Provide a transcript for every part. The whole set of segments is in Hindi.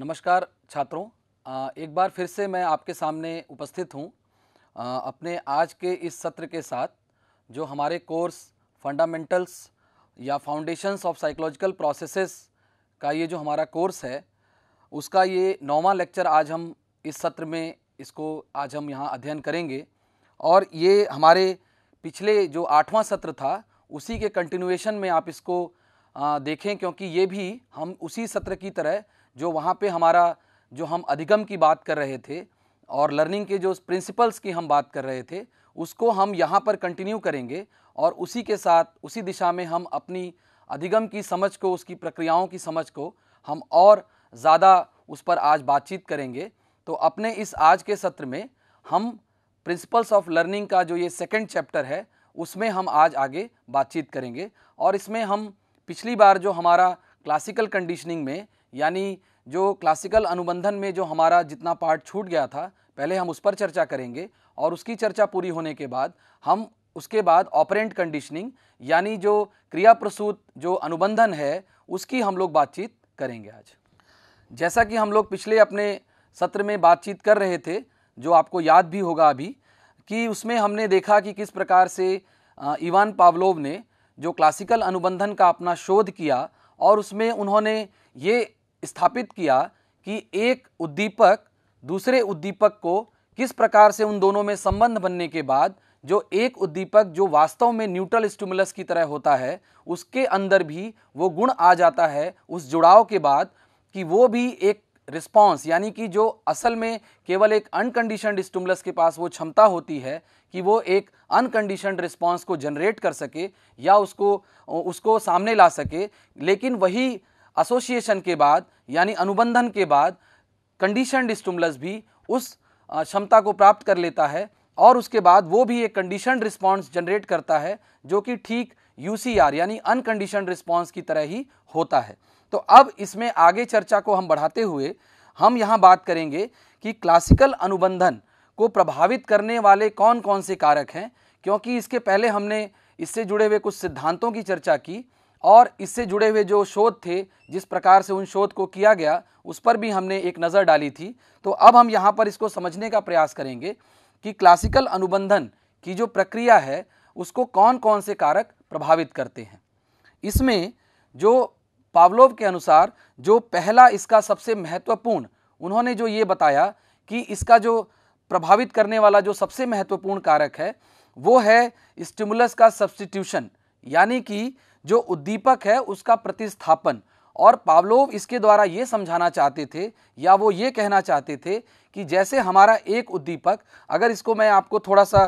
नमस्कार छात्रों एक बार फिर से मैं आपके सामने उपस्थित हूँ अपने आज के इस सत्र के साथ जो हमारे कोर्स फंडामेंटल्स या फाउंडेशंस ऑफ साइकोलॉजिकल प्रोसेसेस का ये जो हमारा कोर्स है उसका ये नौवा लेक्चर आज हम इस सत्र में इसको आज हम यहाँ अध्ययन करेंगे और ये हमारे पिछले जो आठवां सत्र था उसी के कंटिन्यूएशन में आप इसको देखें क्योंकि ये भी हम उसी सत्र की तरह जो वहाँ पे हमारा जो हम अधिगम की बात कर रहे थे और लर्निंग के जो प्रिंसिपल्स की हम बात कर रहे थे उसको हम यहाँ पर कंटिन्यू करेंगे और उसी के साथ उसी दिशा में हम अपनी अधिगम की समझ को उसकी प्रक्रियाओं की समझ को हम और ज़्यादा उस पर आज बातचीत करेंगे तो अपने इस आज के सत्र में हम प्रिंसिपल्स ऑफ लर्निंग का जो ये सेकंड चैप्टर है उसमें हम आज आगे बातचीत करेंगे और इसमें हम पिछली बार जो हमारा क्लासिकल कंडीशनिंग में यानी जो क्लासिकल अनुबंधन में जो हमारा जितना पार्ट छूट गया था पहले हम उस पर चर्चा करेंगे और उसकी चर्चा पूरी होने के बाद हम उसके बाद ऑपरेंट कंडीशनिंग यानी जो क्रिया प्रसूत जो अनुबंधन है उसकी हम लोग बातचीत करेंगे आज जैसा कि हम लोग पिछले अपने सत्र में बातचीत कर रहे थे जो आपको याद भी होगा अभी कि उसमें हमने देखा कि किस प्रकार से इवान पावलोव ने जो क्लासिकल अनुबंधन का अपना शोध किया और उसमें उन्होंने ये स्थापित किया कि एक उद्दीपक दूसरे उद्दीपक को किस प्रकार से उन दोनों में संबंध बनने के बाद जो एक उद्दीपक जो वास्तव में न्यूट्रल स्टिमुलस की तरह होता है उसके अंदर भी वो गुण आ जाता है उस जुड़ाव के बाद कि वो भी एक रिस्पॉन्स यानी कि जो असल में केवल एक अनकंडीशनड स्टिमुलस के पास वो क्षमता होती है कि वो एक अनकंडीशनड रिस्पॉन्स को जनरेट कर सके या उसको उसको सामने ला सके लेकिन वही एसोसिएशन के बाद यानी अनुबंधन के बाद कंडीशनड स्टूमलस भी उस क्षमता को प्राप्त कर लेता है और उसके बाद वो भी एक कंडीशन रिस्पॉन्स जनरेट करता है जो कि ठीक यू यानी अनकंडीशन रिस्पॉन्स की तरह ही होता है तो अब इसमें आगे चर्चा को हम बढ़ाते हुए हम यहाँ बात करेंगे कि क्लासिकल अनुबंधन को प्रभावित करने वाले कौन कौन से कारक हैं क्योंकि इसके पहले हमने इससे जुड़े हुए कुछ सिद्धांतों की चर्चा की और इससे जुड़े हुए जो शोध थे जिस प्रकार से उन शोध को किया गया उस पर भी हमने एक नज़र डाली थी तो अब हम यहाँ पर इसको समझने का प्रयास करेंगे कि क्लासिकल अनुबंधन की जो प्रक्रिया है उसको कौन कौन से कारक प्रभावित करते हैं इसमें जो पावलोव के अनुसार जो पहला इसका सबसे महत्वपूर्ण उन्होंने जो ये बताया कि इसका जो प्रभावित करने वाला जो सबसे महत्वपूर्ण कारक है वो है स्टिमुलस का सब्सटीट्यूशन यानी कि जो उद्दीपक है उसका प्रतिस्थापन और पावलोव इसके द्वारा ये समझाना चाहते थे या वो ये कहना चाहते थे कि जैसे हमारा एक उद्दीपक अगर इसको मैं आपको थोड़ा सा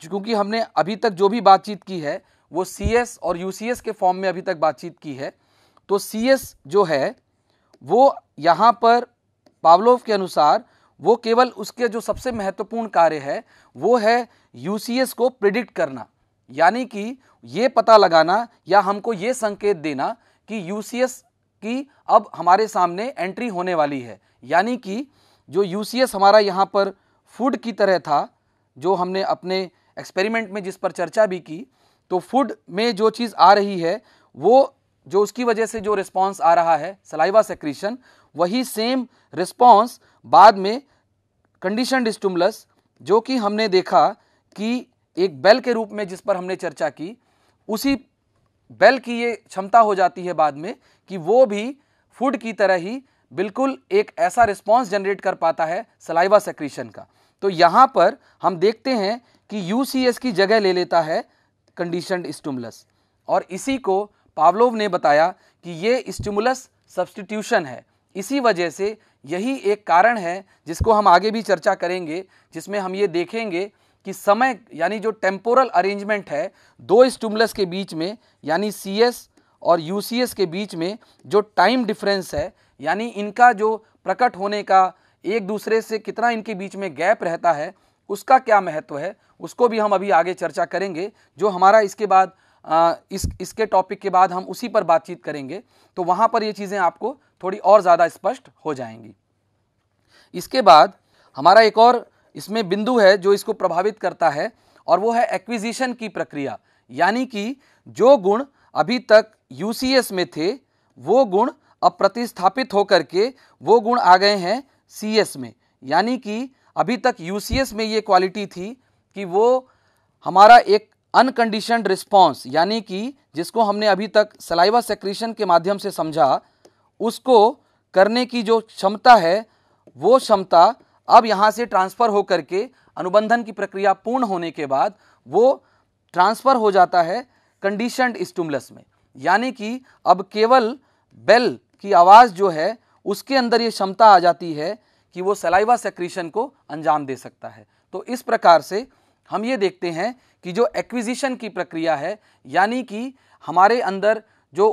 क्योंकि हमने अभी तक जो भी बातचीत की है वो सी और यू के फॉर्म में अभी तक बातचीत की है तो सी जो है वो यहाँ पर पावलोव के अनुसार वो केवल उसके जो सबसे महत्वपूर्ण कार्य है वो है यू को प्रिडिक्ट करना यानी कि ये पता लगाना या हमको ये संकेत देना कि यूसीएस की अब हमारे सामने एंट्री होने वाली है यानी कि जो यूसीएस हमारा यहाँ पर फूड की तरह था जो हमने अपने एक्सपेरिमेंट में जिस पर चर्चा भी की तो फूड में जो चीज़ आ रही है वो जो उसकी वजह से जो रिस्पांस आ रहा है सलाइवा सेक्रीशन वही सेम रिस्पांस बाद में कंडीशन स्टूमलस जो कि हमने देखा कि एक बेल के रूप में जिस पर हमने चर्चा की उसी बेल की ये क्षमता हो जाती है बाद में कि वो भी फूड की तरह ही बिल्कुल एक ऐसा रिस्पॉन्स जनरेट कर पाता है सलाइवा सेक्रीशन का तो यहाँ पर हम देखते हैं कि यू की जगह ले लेता है कंडीशन स्टूमलस और इसी को पावलोव ने बताया कि ये स्टूमुलस सब्सटीट्यूशन है इसी वजह से यही एक कारण है जिसको हम आगे भी चर्चा करेंगे जिसमें हम ये देखेंगे कि समय यानी जो टेम्पोरल अरेंजमेंट है दो स्टूमलस के बीच में यानी सी और यू के बीच में जो टाइम डिफरेंस है यानी इनका जो प्रकट होने का एक दूसरे से कितना इनके बीच में गैप रहता है उसका क्या महत्व है उसको भी हम अभी आगे चर्चा करेंगे जो हमारा इसके बाद आ, इस इसके टॉपिक के बाद हम उसी पर बातचीत करेंगे तो वहाँ पर ये चीज़ें आपको थोड़ी और ज़्यादा स्पष्ट हो जाएंगी इसके बाद हमारा एक और इसमें बिंदु है जो इसको प्रभावित करता है और वो है एक्विजिशन की प्रक्रिया यानी कि जो गुण अभी तक यू में थे वो गुण अब प्रतिस्थापित होकर के वो गुण आ गए हैं सी में यानी कि अभी तक यू में ये क्वालिटी थी कि वो हमारा एक अनकंडीशन रिस्पॉन्स यानी कि जिसको हमने अभी तक सलाइवा सेक्रीशन के माध्यम से समझा उसको करने की जो क्षमता है वो क्षमता अब यहाँ से ट्रांसफ़र होकर के अनुबंधन की प्रक्रिया पूर्ण होने के बाद वो ट्रांसफ़र हो जाता है कंडीशनड स्टूमलस में यानी कि अब केवल बेल की आवाज़ जो है उसके अंदर ये क्षमता आ जाती है कि वो सलाइवा सेक्रीशन को अंजाम दे सकता है तो इस प्रकार से हम ये देखते हैं कि जो एक्विजिशन की प्रक्रिया है यानी कि हमारे अंदर जो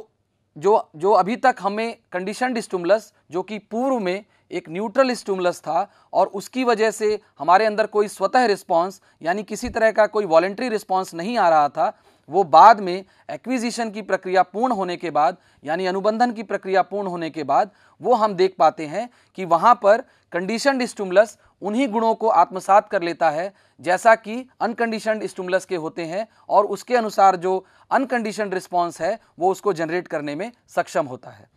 जो जो अभी तक हमें कंडीशनड स्टूमलस जो कि पूर्व में एक न्यूट्रल स्टूमलस था और उसकी वजह से हमारे अंदर कोई स्वतः रिस्पांस यानी किसी तरह का कोई वॉलेंट्री रिस्पांस नहीं आ रहा था वो बाद में एक्विजिशन की प्रक्रिया पूर्ण होने के बाद यानी अनुबंधन की प्रक्रिया पूर्ण होने के बाद वो हम देख पाते हैं कि वहाँ पर कंडीशनड स्टूमलस उन्हीं गुणों को आत्मसात कर लेता है जैसा कि अनकंडीशन स्टूमुलस के होते हैं और उसके अनुसार जो अनकंडीशन रिस्पॉन्स है वो उसको जनरेट करने में सक्षम होता है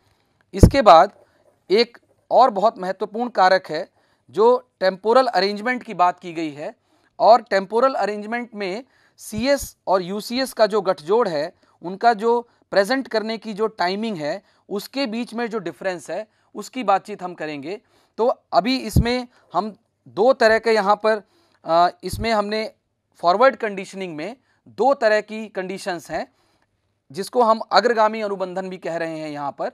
इसके बाद एक और बहुत महत्वपूर्ण कारक है जो टेम्पोरल अरेंजमेंट की बात की गई है और टेम्पोरल अरेंजमेंट में सी और यू का जो गठजोड़ है उनका जो प्रेजेंट करने की जो टाइमिंग है उसके बीच में जो डिफरेंस है उसकी बातचीत हम करेंगे तो अभी इसमें हम दो तरह के यहाँ पर इसमें हमने फॉरवर्ड कंडीशनिंग में दो तरह की कंडीशंस हैं जिसको हम अग्रगामी अनुबंधन भी कह रहे हैं यहाँ पर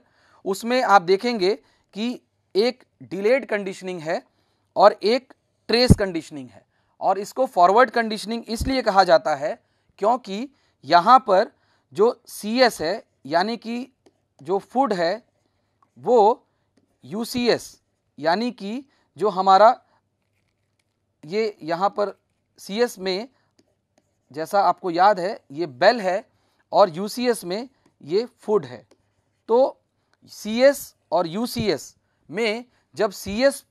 उसमें आप देखेंगे कि एक डिलेड कंडीशनिंग है और एक ट्रेस कंडीशनिंग है और इसको फॉरवर्ड कंडीशनिंग इसलिए कहा जाता है क्योंकि यहाँ पर जो सी एस है यानी कि जो फूड है वो यू सी एस यानी कि जो हमारा ये यहाँ पर सी में जैसा आपको याद है ये बेल है और यू में ये फूड है तो सी और यू में जब सी एस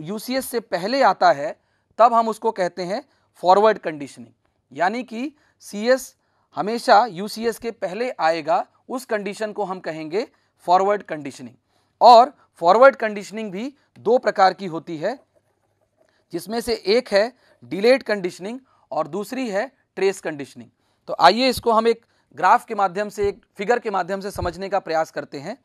यू से पहले आता है तब हम उसको कहते हैं फॉरवर्ड कंडीशनिंग यानी कि सी हमेशा यू के पहले आएगा उस कंडीशन को हम कहेंगे फॉरवर्ड कंडीशनिंग और फॉरवर्ड कंडीशनिंग भी दो प्रकार की होती है जिसमें से एक है डिलेड कंडीशनिंग और दूसरी है ट्रेस कंडीशनिंग तो आइए इसको हम एक ग्राफ के माध्यम से एक फिगर के माध्यम से समझने का प्रयास करते हैं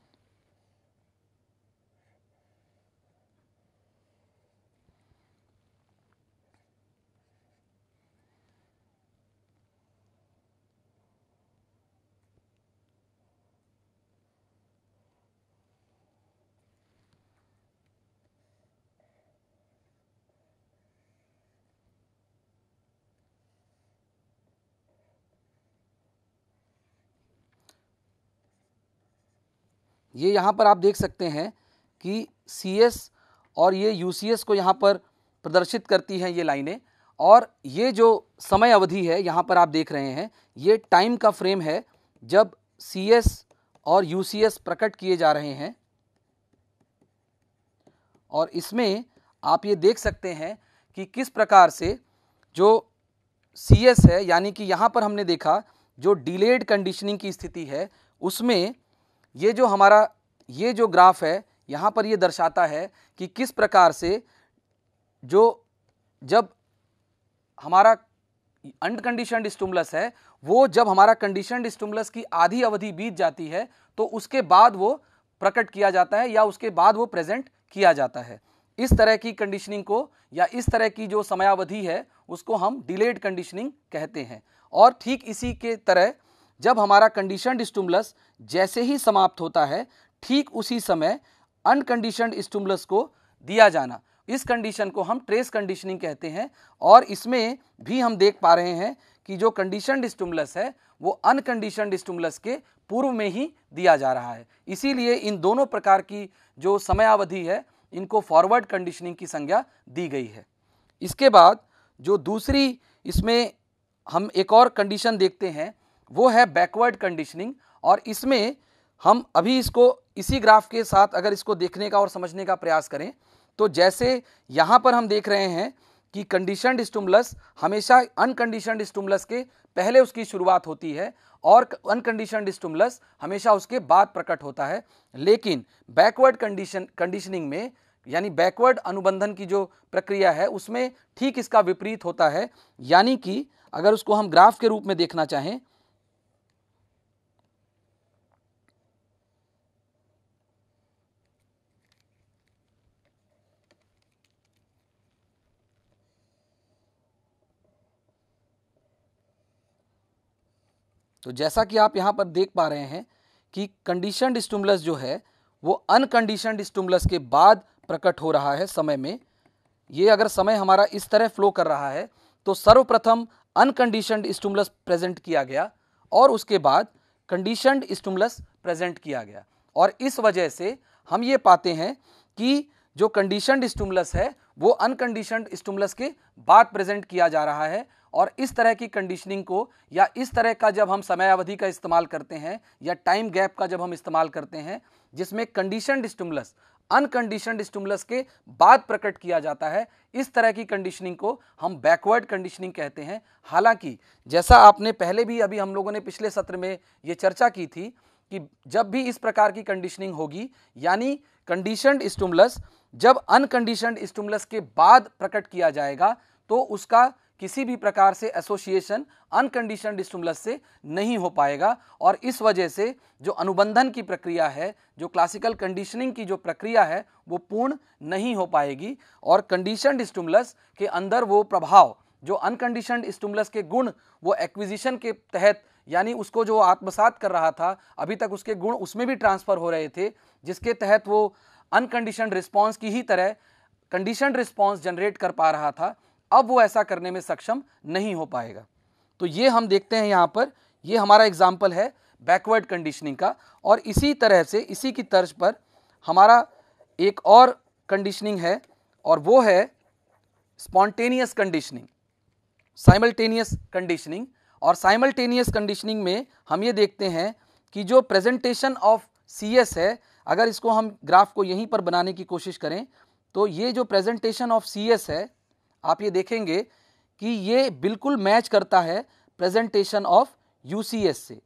ये यहाँ पर आप देख सकते हैं कि सी एस और ये यू सी एस को यहाँ पर प्रदर्शित करती हैं ये लाइनें और ये जो समय अवधि है यहाँ पर आप देख रहे हैं ये टाइम का फ्रेम है जब सी एस और यू सी एस प्रकट किए जा रहे हैं और इसमें आप ये देख सकते हैं कि किस प्रकार से जो सी एस है यानी कि यहाँ पर हमने देखा जो डिलेड कंडीशनिंग की स्थिति है उसमें ये जो हमारा ये जो ग्राफ है यहाँ पर ये दर्शाता है कि किस प्रकार से जो जब हमारा अनकंडीशनड स्टूमलस है वो जब हमारा कंडीशनड स्टूमलस की आधी अवधि बीत जाती है तो उसके बाद वो प्रकट किया जाता है या उसके बाद वो प्रेजेंट किया जाता है इस तरह की कंडीशनिंग को या इस तरह की जो समयावधि है उसको हम डिलेड कंडीशनिंग कहते हैं और ठीक इसी के तरह जब हमारा कंडीशनड स्टूमलस जैसे ही समाप्त होता है ठीक उसी समय अनकंडीशनड स्टूमलस को दिया जाना इस कंडीशन को हम ट्रेस कंडीशनिंग कहते हैं और इसमें भी हम देख पा रहे हैं कि जो कंडीशनड स्टूमलस है वो अनकंडीशनड स्टूमलस के पूर्व में ही दिया जा रहा है इसीलिए इन दोनों प्रकार की जो समयावधि है इनको फॉरवर्ड कंडीशनिंग की संज्ञा दी गई है इसके बाद जो दूसरी इसमें हम एक और कंडीशन देखते हैं वो है बैकवर्ड कंडीशनिंग और इसमें हम अभी इसको इसी ग्राफ के साथ अगर इसको देखने का और समझने का प्रयास करें तो जैसे यहाँ पर हम देख रहे हैं कि कंडीशनड स्टूमलस हमेशा अनकंडीशनड स्टूमलस के पहले उसकी शुरुआत होती है और अनकंडीशनड स्टूमलस हमेशा उसके बाद प्रकट होता है लेकिन बैकवर्ड कंडीशन कंडीशनिंग में यानी बैकवर्ड अनुबंधन की जो प्रक्रिया है उसमें ठीक इसका विपरीत होता है यानी कि अगर उसको हम ग्राफ के रूप में देखना चाहें तो जैसा कि आप यहाँ पर देख पा रहे हैं कि कंडीशनड स्टूमलस जो है वो अनकंडीशनड स्टूमलस के बाद प्रकट हो रहा है समय में ये अगर समय हमारा इस तरह फ्लो कर रहा है तो सर्वप्रथम अनकंडीशनड स्टूमलस प्रेजेंट किया गया और उसके बाद कंडीशनड स्टूमलस प्रेजेंट किया गया और इस वजह से हम ये पाते हैं कि जो कंडीशनड स्टूमलस है वो अनकंडीशनड स्टूमलस के बाद प्रेजेंट किया जा रहा है और इस तरह की कंडीशनिंग को या इस तरह का जब हम समय अवधि का इस्तेमाल करते हैं या टाइम गैप का जब हम इस्तेमाल करते हैं जिसमें कंडीशन स्टिमुलस अनकंडीशन स्टिमुलस के बाद प्रकट किया जाता है इस तरह की कंडीशनिंग को हम बैकवर्ड कंडीशनिंग कहते हैं हालांकि जैसा आपने पहले भी अभी हम लोगों ने पिछले सत्र में ये चर्चा की थी कि जब भी इस प्रकार की कंडीशनिंग होगी यानी कंडीशनड स्टिमुलस जब अनकंडीशन स्टिमुलस के बाद प्रकट किया जाएगा तो उसका किसी भी प्रकार से एसोसिएशन अनकंडीशनड डिस्टुमलस से नहीं हो पाएगा और इस वजह से जो अनुबंधन की प्रक्रिया है जो क्लासिकल कंडीशनिंग की जो प्रक्रिया है वो पूर्ण नहीं हो पाएगी और कंडीशनड डिस्टुमलस के अंदर वो प्रभाव जो अनकंडीशनड स्टूमलस के गुण वो एक्विजिशन के तहत यानी उसको जो आत्मसात कर रहा था अभी तक उसके गुण उसमें भी ट्रांसफ़र हो रहे थे जिसके तहत वो अनकंडीशन रिस्पॉन्स की ही तरह कंडीशनड रिस्पॉन्स जनरेट कर पा रहा था अब वो ऐसा करने में सक्षम नहीं हो पाएगा तो ये हम देखते हैं यहाँ पर ये हमारा एग्जाम्पल है बैकवर्ड कंडीशनिंग का और इसी तरह से इसी की तर्ज पर हमारा एक और कंडीशनिंग है और वो है स्पॉन्टेनियस कंडीशनिंग साइमल्टेनियस कंडीशनिंग और साइमल्टेनियस कंडीशनिंग में हम ये देखते हैं कि जो प्रेजेंटेशन ऑफ सी है अगर इसको हम ग्राफ को यहीं पर बनाने की कोशिश करें तो ये जो प्रेजेंटेशन ऑफ सी है आप ये देखेंगे कि ये बिल्कुल मैच करता है प्रेजेंटेशन ऑफ यूसीएस से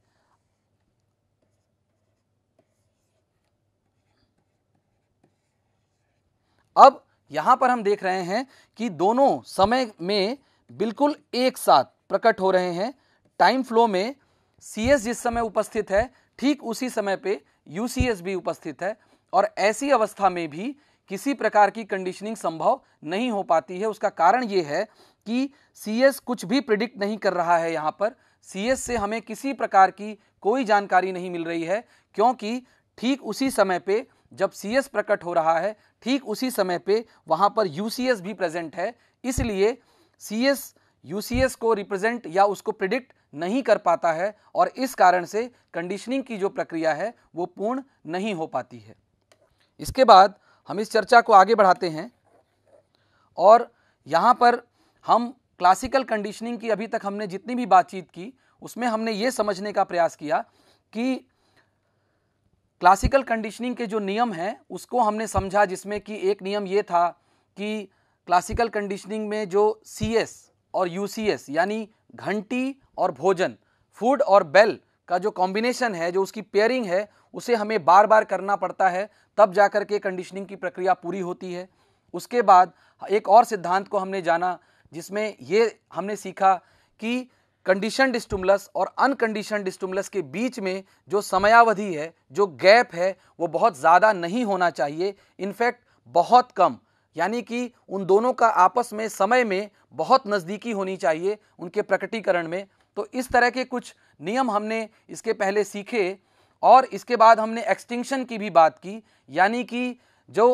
अब यहां पर हम देख रहे हैं कि दोनों समय में बिल्कुल एक साथ प्रकट हो रहे हैं टाइम फ्लो में सीएस जिस समय उपस्थित है ठीक उसी समय पे यूसीएस भी उपस्थित है और ऐसी अवस्था में भी किसी प्रकार की कंडीशनिंग संभव नहीं हो पाती है उसका कारण ये है कि सी कुछ भी प्रिडिक्ट नहीं कर रहा है यहाँ पर सी से हमें किसी प्रकार की कोई जानकारी नहीं मिल रही है क्योंकि ठीक उसी समय पे जब सी प्रकट हो रहा है ठीक उसी समय पे वहाँ पर यू भी प्रेजेंट है इसलिए सी एस को रिप्रेजेंट या उसको प्रिडिक्ट नहीं कर पाता है और इस कारण से कंडीशनिंग की जो प्रक्रिया है वो पूर्ण नहीं हो पाती है इसके बाद हम इस चर्चा को आगे बढ़ाते हैं और यहाँ पर हम क्लासिकल कंडीशनिंग की अभी तक हमने जितनी भी बातचीत की उसमें हमने ये समझने का प्रयास किया कि क्लासिकल कंडीशनिंग के जो नियम हैं उसको हमने समझा जिसमें कि एक नियम ये था कि क्लासिकल कंडीशनिंग में जो सी और यू यानी घंटी और भोजन फूड और बेल का जो कॉम्बिनेशन है जो उसकी पेयरिंग है उसे हमें बार बार करना पड़ता है तब जा कर के कंडीशनिंग की प्रक्रिया पूरी होती है उसके बाद एक और सिद्धांत को हमने जाना जिसमें ये हमने सीखा कि कंडीशन स्टूमलस और अनकंडीशन स्टूमलस के बीच में जो समयावधि है जो गैप है वो बहुत ज़्यादा नहीं होना चाहिए इनफैक्ट बहुत कम यानी कि उन दोनों का आपस में समय में बहुत नज़दीकी होनी चाहिए उनके प्रकटीकरण में तो इस तरह के कुछ नियम हमने इसके पहले सीखे और इसके बाद हमने एक्सटिंक्शन की भी बात की यानी कि जो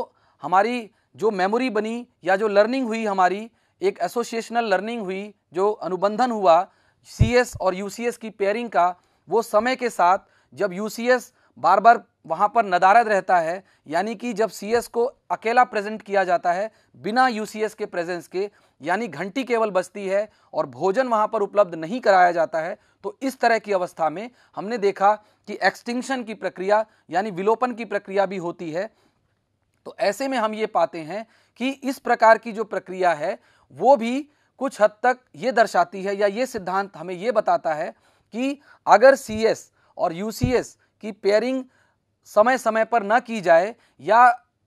हमारी जो मेमोरी बनी या जो लर्निंग हुई हमारी एक एसोसिएशनल लर्निंग हुई जो अनुबंधन हुआ सी और यू की पेयरिंग का वो समय के साथ जब यू बार बार वहाँ पर नदारद रहता है यानी कि जब सी को अकेला प्रेजेंट किया जाता है बिना यू के प्रेजेंस के यानी घंटी केवल बजती है और भोजन वहाँ पर उपलब्ध नहीं कराया जाता है तो इस तरह की अवस्था में हमने देखा कि एक्सटिंक्शन की प्रक्रिया यानी विलोपन की प्रक्रिया भी होती है तो ऐसे में हम ये पाते हैं कि इस प्रकार की जो प्रक्रिया है वो भी कुछ हद तक ये दर्शाती है या ये सिद्धांत हमें ये बताता है कि अगर सी और यू की पेयरिंग समय समय पर न की जाए या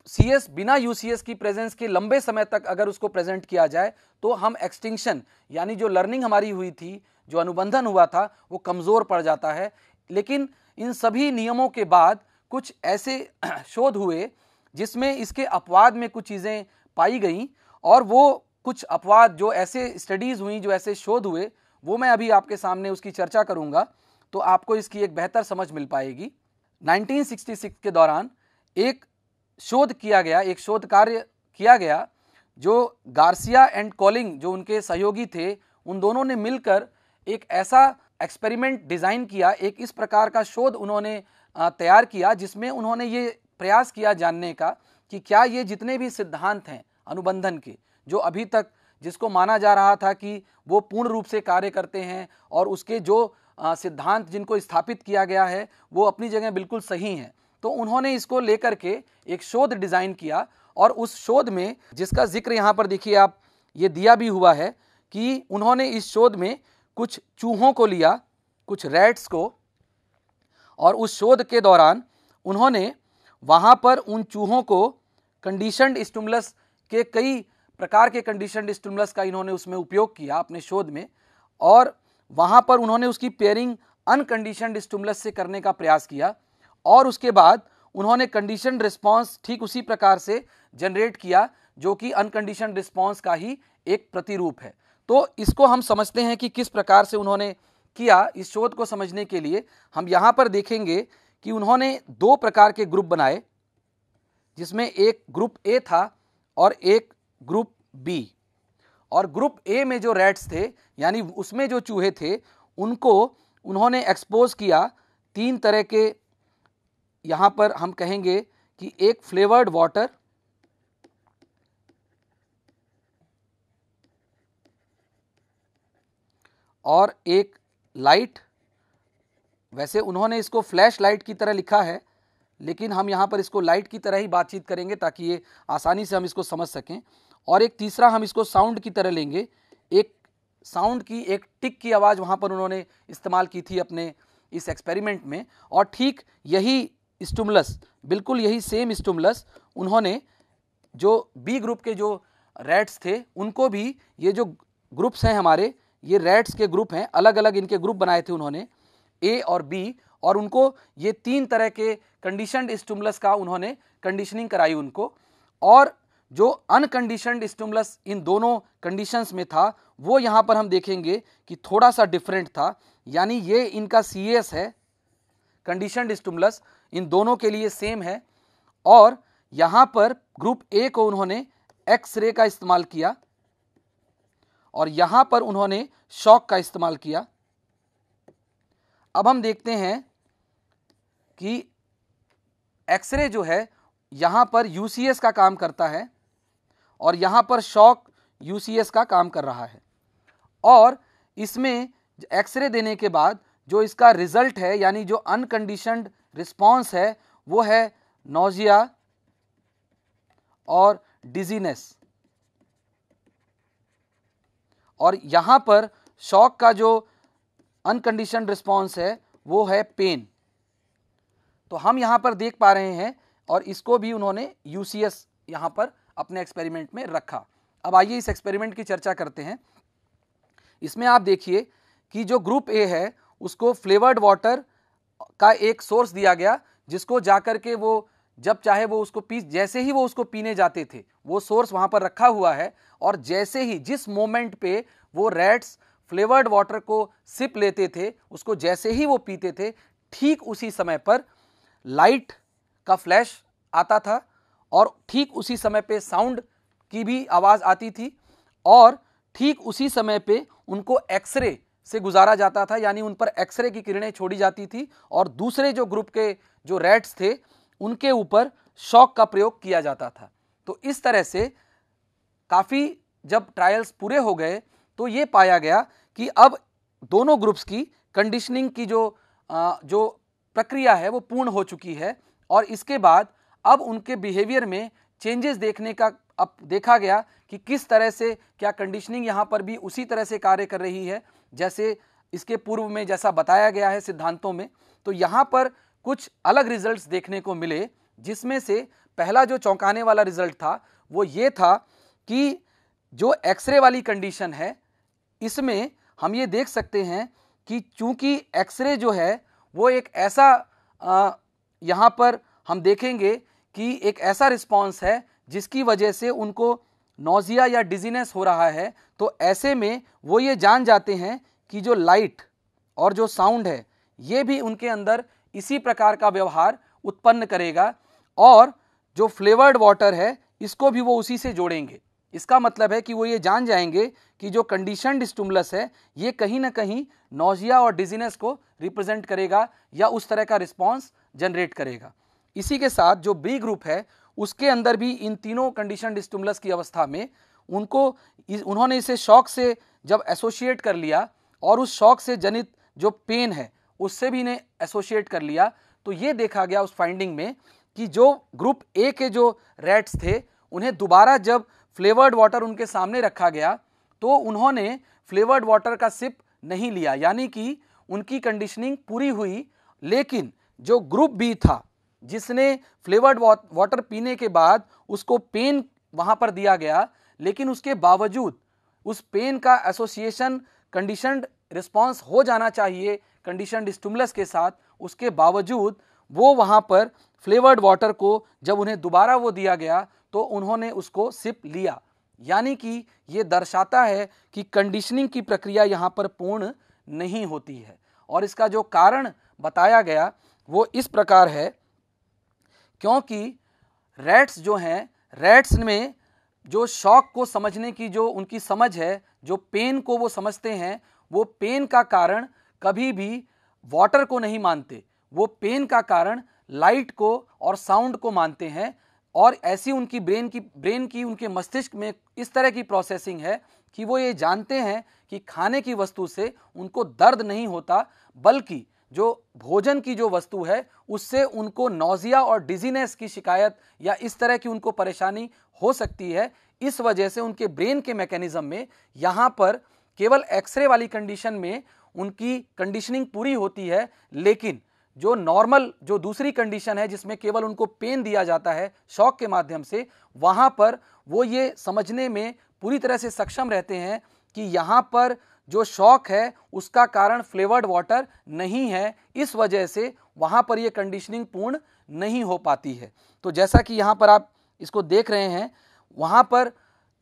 सीएस बिना यूसीएस की प्रेजेंस के लंबे समय तक अगर उसको प्रेजेंट किया जाए तो हम एक्सटिंक्शन यानी जो लर्निंग हमारी हुई थी जो अनुबंधन हुआ था वो कमज़ोर पड़ जाता है लेकिन इन सभी नियमों के बाद कुछ ऐसे शोध हुए जिसमें इसके अपवाद में कुछ चीज़ें पाई गई और वो कुछ अपवाद जो ऐसे स्टडीज़ हुई जो ऐसे शोध हुए वो मैं अभी आपके सामने उसकी चर्चा करूँगा तो आपको इसकी एक बेहतर समझ मिल पाएगी 1966 के दौरान एक शोध किया गया एक शोध कार्य किया गया जो गार्सिया एंड कॉलिंग जो उनके सहयोगी थे उन दोनों ने मिलकर एक ऐसा एक्सपेरिमेंट डिज़ाइन किया एक इस प्रकार का शोध उन्होंने तैयार किया जिसमें उन्होंने ये प्रयास किया जानने का कि क्या ये जितने भी सिद्धांत हैं अनुबंधन के जो अभी तक जिसको माना जा रहा था कि वो पूर्ण रूप से कार्य करते हैं और उसके जो सिद्धांत जिनको स्थापित किया गया है वो अपनी जगह बिल्कुल सही हैं तो उन्होंने इसको लेकर के एक शोध डिज़ाइन किया और उस शोध में जिसका जिक्र यहाँ पर देखिए आप ये दिया भी हुआ है कि उन्होंने इस शोध में कुछ चूहों को लिया कुछ रैट्स को और उस शोध के दौरान उन्होंने वहाँ पर उन चूहों को कंडीशनड स्टूमलस के कई प्रकार के कंडीशनड स्टूमलस का इन्होंने उसमें उपयोग किया अपने शोध में और वहाँ पर उन्होंने उसकी पेयरिंग अनकंडीशनड स्टूमलस से करने का प्रयास किया और उसके बाद उन्होंने कंडीशन रिस्पॉन्स ठीक उसी प्रकार से जनरेट किया जो कि अनकंडीशन रिस्पॉन्स का ही एक प्रतिरूप है तो इसको हम समझते हैं कि किस प्रकार से उन्होंने किया इस शोध को समझने के लिए हम यहाँ पर देखेंगे कि उन्होंने दो प्रकार के ग्रुप बनाए जिसमें एक ग्रुप ए था और एक ग्रुप बी और ग्रुप ए में जो रेड्स थे यानी उसमें जो चूहे थे उनको उन्होंने एक्सपोज किया तीन तरह के यहां पर हम कहेंगे कि एक फ्लेवर्ड वाटर और एक लाइट वैसे उन्होंने इसको फ्लैश लाइट की तरह लिखा है लेकिन हम यहां पर इसको लाइट की तरह ही बातचीत करेंगे ताकि ये आसानी से हम इसको समझ सकें और एक तीसरा हम इसको साउंड की तरह लेंगे एक साउंड की एक टिक की आवाज़ वहाँ पर उन्होंने इस्तेमाल की थी अपने इस एक्सपेरिमेंट में और ठीक यही स्टूमलस बिल्कुल यही सेम स्टूमलस उन्होंने जो बी ग्रुप के जो रैट्स थे उनको भी ये जो ग्रुप्स हैं हमारे ये रैट्स के ग्रुप हैं अलग अलग इनके ग्रुप बनाए थे उन्होंने ए और बी और उनको ये तीन तरह के कंडीशन स्टूमलस का उन्होंने कंडीशनिंग कराई उनको और जो अनकंडीशन स्टूमलस इन दोनों कंडीशंस में था वो यहाँ पर हम देखेंगे कि थोड़ा सा डिफरेंट था यानी ये इनका सी है कंडीशन स्टूमलस इन दोनों के लिए सेम है और यहां पर ग्रुप ए को उन्होंने एक्स रे का इस्तेमाल किया और यहां पर उन्होंने शॉक का इस्तेमाल किया अब हम देखते हैं कि एक्सरे जो है यहां पर यूसीएस का काम करता है और यहां पर शॉक यूसीएस का काम कर रहा है और इसमें एक्सरे देने के बाद जो इसका रिजल्ट है यानी जो अनकंडीशनड रिस्पॉन्स है वो है नोजिया और डिजीनेस और यहां पर शॉक का जो अनकंडीशन रिस्पॉन्स है वो है पेन तो हम यहां पर देख पा रहे हैं और इसको भी उन्होंने यूसीएस यहां पर अपने एक्सपेरिमेंट में रखा अब आइए इस एक्सपेरिमेंट की चर्चा करते हैं इसमें आप देखिए कि जो ग्रुप ए है उसको फ्लेवर्ड वाटर का एक सोर्स दिया गया जिसको जाकर के वो जब चाहे वो उसको पी जैसे ही वो उसको पीने जाते थे वो सोर्स वहाँ पर रखा हुआ है और जैसे ही जिस मोमेंट पे वो रेड्स फ्लेवर्ड वाटर को सिप लेते थे उसको जैसे ही वो पीते थे ठीक उसी समय पर लाइट का फ्लैश आता था और ठीक उसी समय पे साउंड की भी आवाज़ आती थी और ठीक उसी समय पे उनको एक्सरे से गुजारा जाता था यानी उन पर एक्सरे की किरणें छोड़ी जाती थी और दूसरे जो ग्रुप के जो रेट्स थे उनके ऊपर शॉक का प्रयोग किया जाता था तो इस तरह से काफ़ी जब ट्रायल्स पूरे हो गए तो ये पाया गया कि अब दोनों ग्रुप्स की कंडीशनिंग की जो आ, जो प्रक्रिया है वो पूर्ण हो चुकी है और इसके बाद अब उनके बिहेवियर में चेंजेस देखने का अब देखा गया कि किस तरह से क्या कंडीशनिंग यहाँ पर भी उसी तरह से कार्य कर रही है जैसे इसके पूर्व में जैसा बताया गया है सिद्धांतों में तो यहाँ पर कुछ अलग रिजल्ट्स देखने को मिले जिसमें से पहला जो चौंकाने वाला रिजल्ट था वो ये था कि जो एक्सरे वाली कंडीशन है इसमें हम ये देख सकते हैं कि चूंकि एक्सरे जो है वो एक ऐसा यहाँ पर हम देखेंगे कि एक ऐसा रिस्पॉन्स है जिसकी वजह से उनको नोज़िया या डिजीनेस हो रहा है तो ऐसे में वो ये जान जाते हैं कि जो लाइट और जो साउंड है ये भी उनके अंदर इसी प्रकार का व्यवहार उत्पन्न करेगा और जो फ्लेवर्ड वाटर है इसको भी वो उसी से जोड़ेंगे इसका मतलब है कि वो ये जान जाएंगे कि जो कंडीशनड स्टूमलस है ये कहीं ना कहीं नोजिया और डिजीनेस को रिप्रेजेंट करेगा या उस तरह का रिस्पॉन्स जनरेट करेगा इसी के साथ जो बी ग्रुप है उसके अंदर भी इन तीनों कंडीशन स्टिमुलस की अवस्था में उनको इस उन्होंने इसे शौक से जब एसोशिएट कर लिया और उस शौक से जनित जो पेन है उससे भी इन्हें एसोशिएट कर लिया तो ये देखा गया उस फाइंडिंग में कि जो ग्रुप ए के जो रेट्स थे उन्हें दोबारा जब फ्लेवर्ड वाटर उनके सामने रखा गया तो उन्होंने फ्लेवर्ड वाटर का सिप नहीं लिया यानी कि उनकी कंडीशनिंग पूरी हुई लेकिन जो ग्रुप बी था जिसने फ्लेवर्ड वाटर पीने के बाद उसको पेन वहाँ पर दिया गया लेकिन उसके बावजूद उस पेन का एसोसिएशन कंडीशनड रिस्पॉन्स हो जाना चाहिए कंडीशनड स्टूमलस के साथ उसके बावजूद वो वहाँ पर फ्लेवर्ड वाटर को जब उन्हें दोबारा वो दिया गया तो उन्होंने उसको सिप लिया यानी कि ये दर्शाता है कि कंडीशनिंग की प्रक्रिया यहाँ पर पूर्ण नहीं होती है और इसका जो कारण बताया गया वो इस प्रकार है क्योंकि रैट्स जो हैं रैट्स में जो शौक को समझने की जो उनकी समझ है जो पेन को वो समझते हैं वो पेन का कारण कभी भी वाटर को नहीं मानते वो पेन का कारण लाइट को और साउंड को मानते हैं और ऐसी उनकी ब्रेन की ब्रेन की उनके मस्तिष्क में इस तरह की प्रोसेसिंग है कि वो ये जानते हैं कि खाने की वस्तु से उनको दर्द नहीं होता बल्कि जो भोजन की जो वस्तु है उससे उनको नोज़िया और डिजीनेस की शिकायत या इस तरह की उनको परेशानी हो सकती है इस वजह से उनके ब्रेन के मैकेनिज्म में यहाँ पर केवल एक्सरे वाली कंडीशन में उनकी कंडीशनिंग पूरी होती है लेकिन जो नॉर्मल जो दूसरी कंडीशन है जिसमें केवल उनको पेन दिया जाता है शौक के माध्यम से वहाँ पर वो ये समझने में पूरी तरह से सक्षम रहते हैं कि यहाँ पर जो शौक है उसका कारण फ्लेवर्ड वाटर नहीं है इस वजह से वहाँ पर ये कंडीशनिंग पूर्ण नहीं हो पाती है तो जैसा कि यहाँ पर आप इसको देख रहे हैं वहाँ पर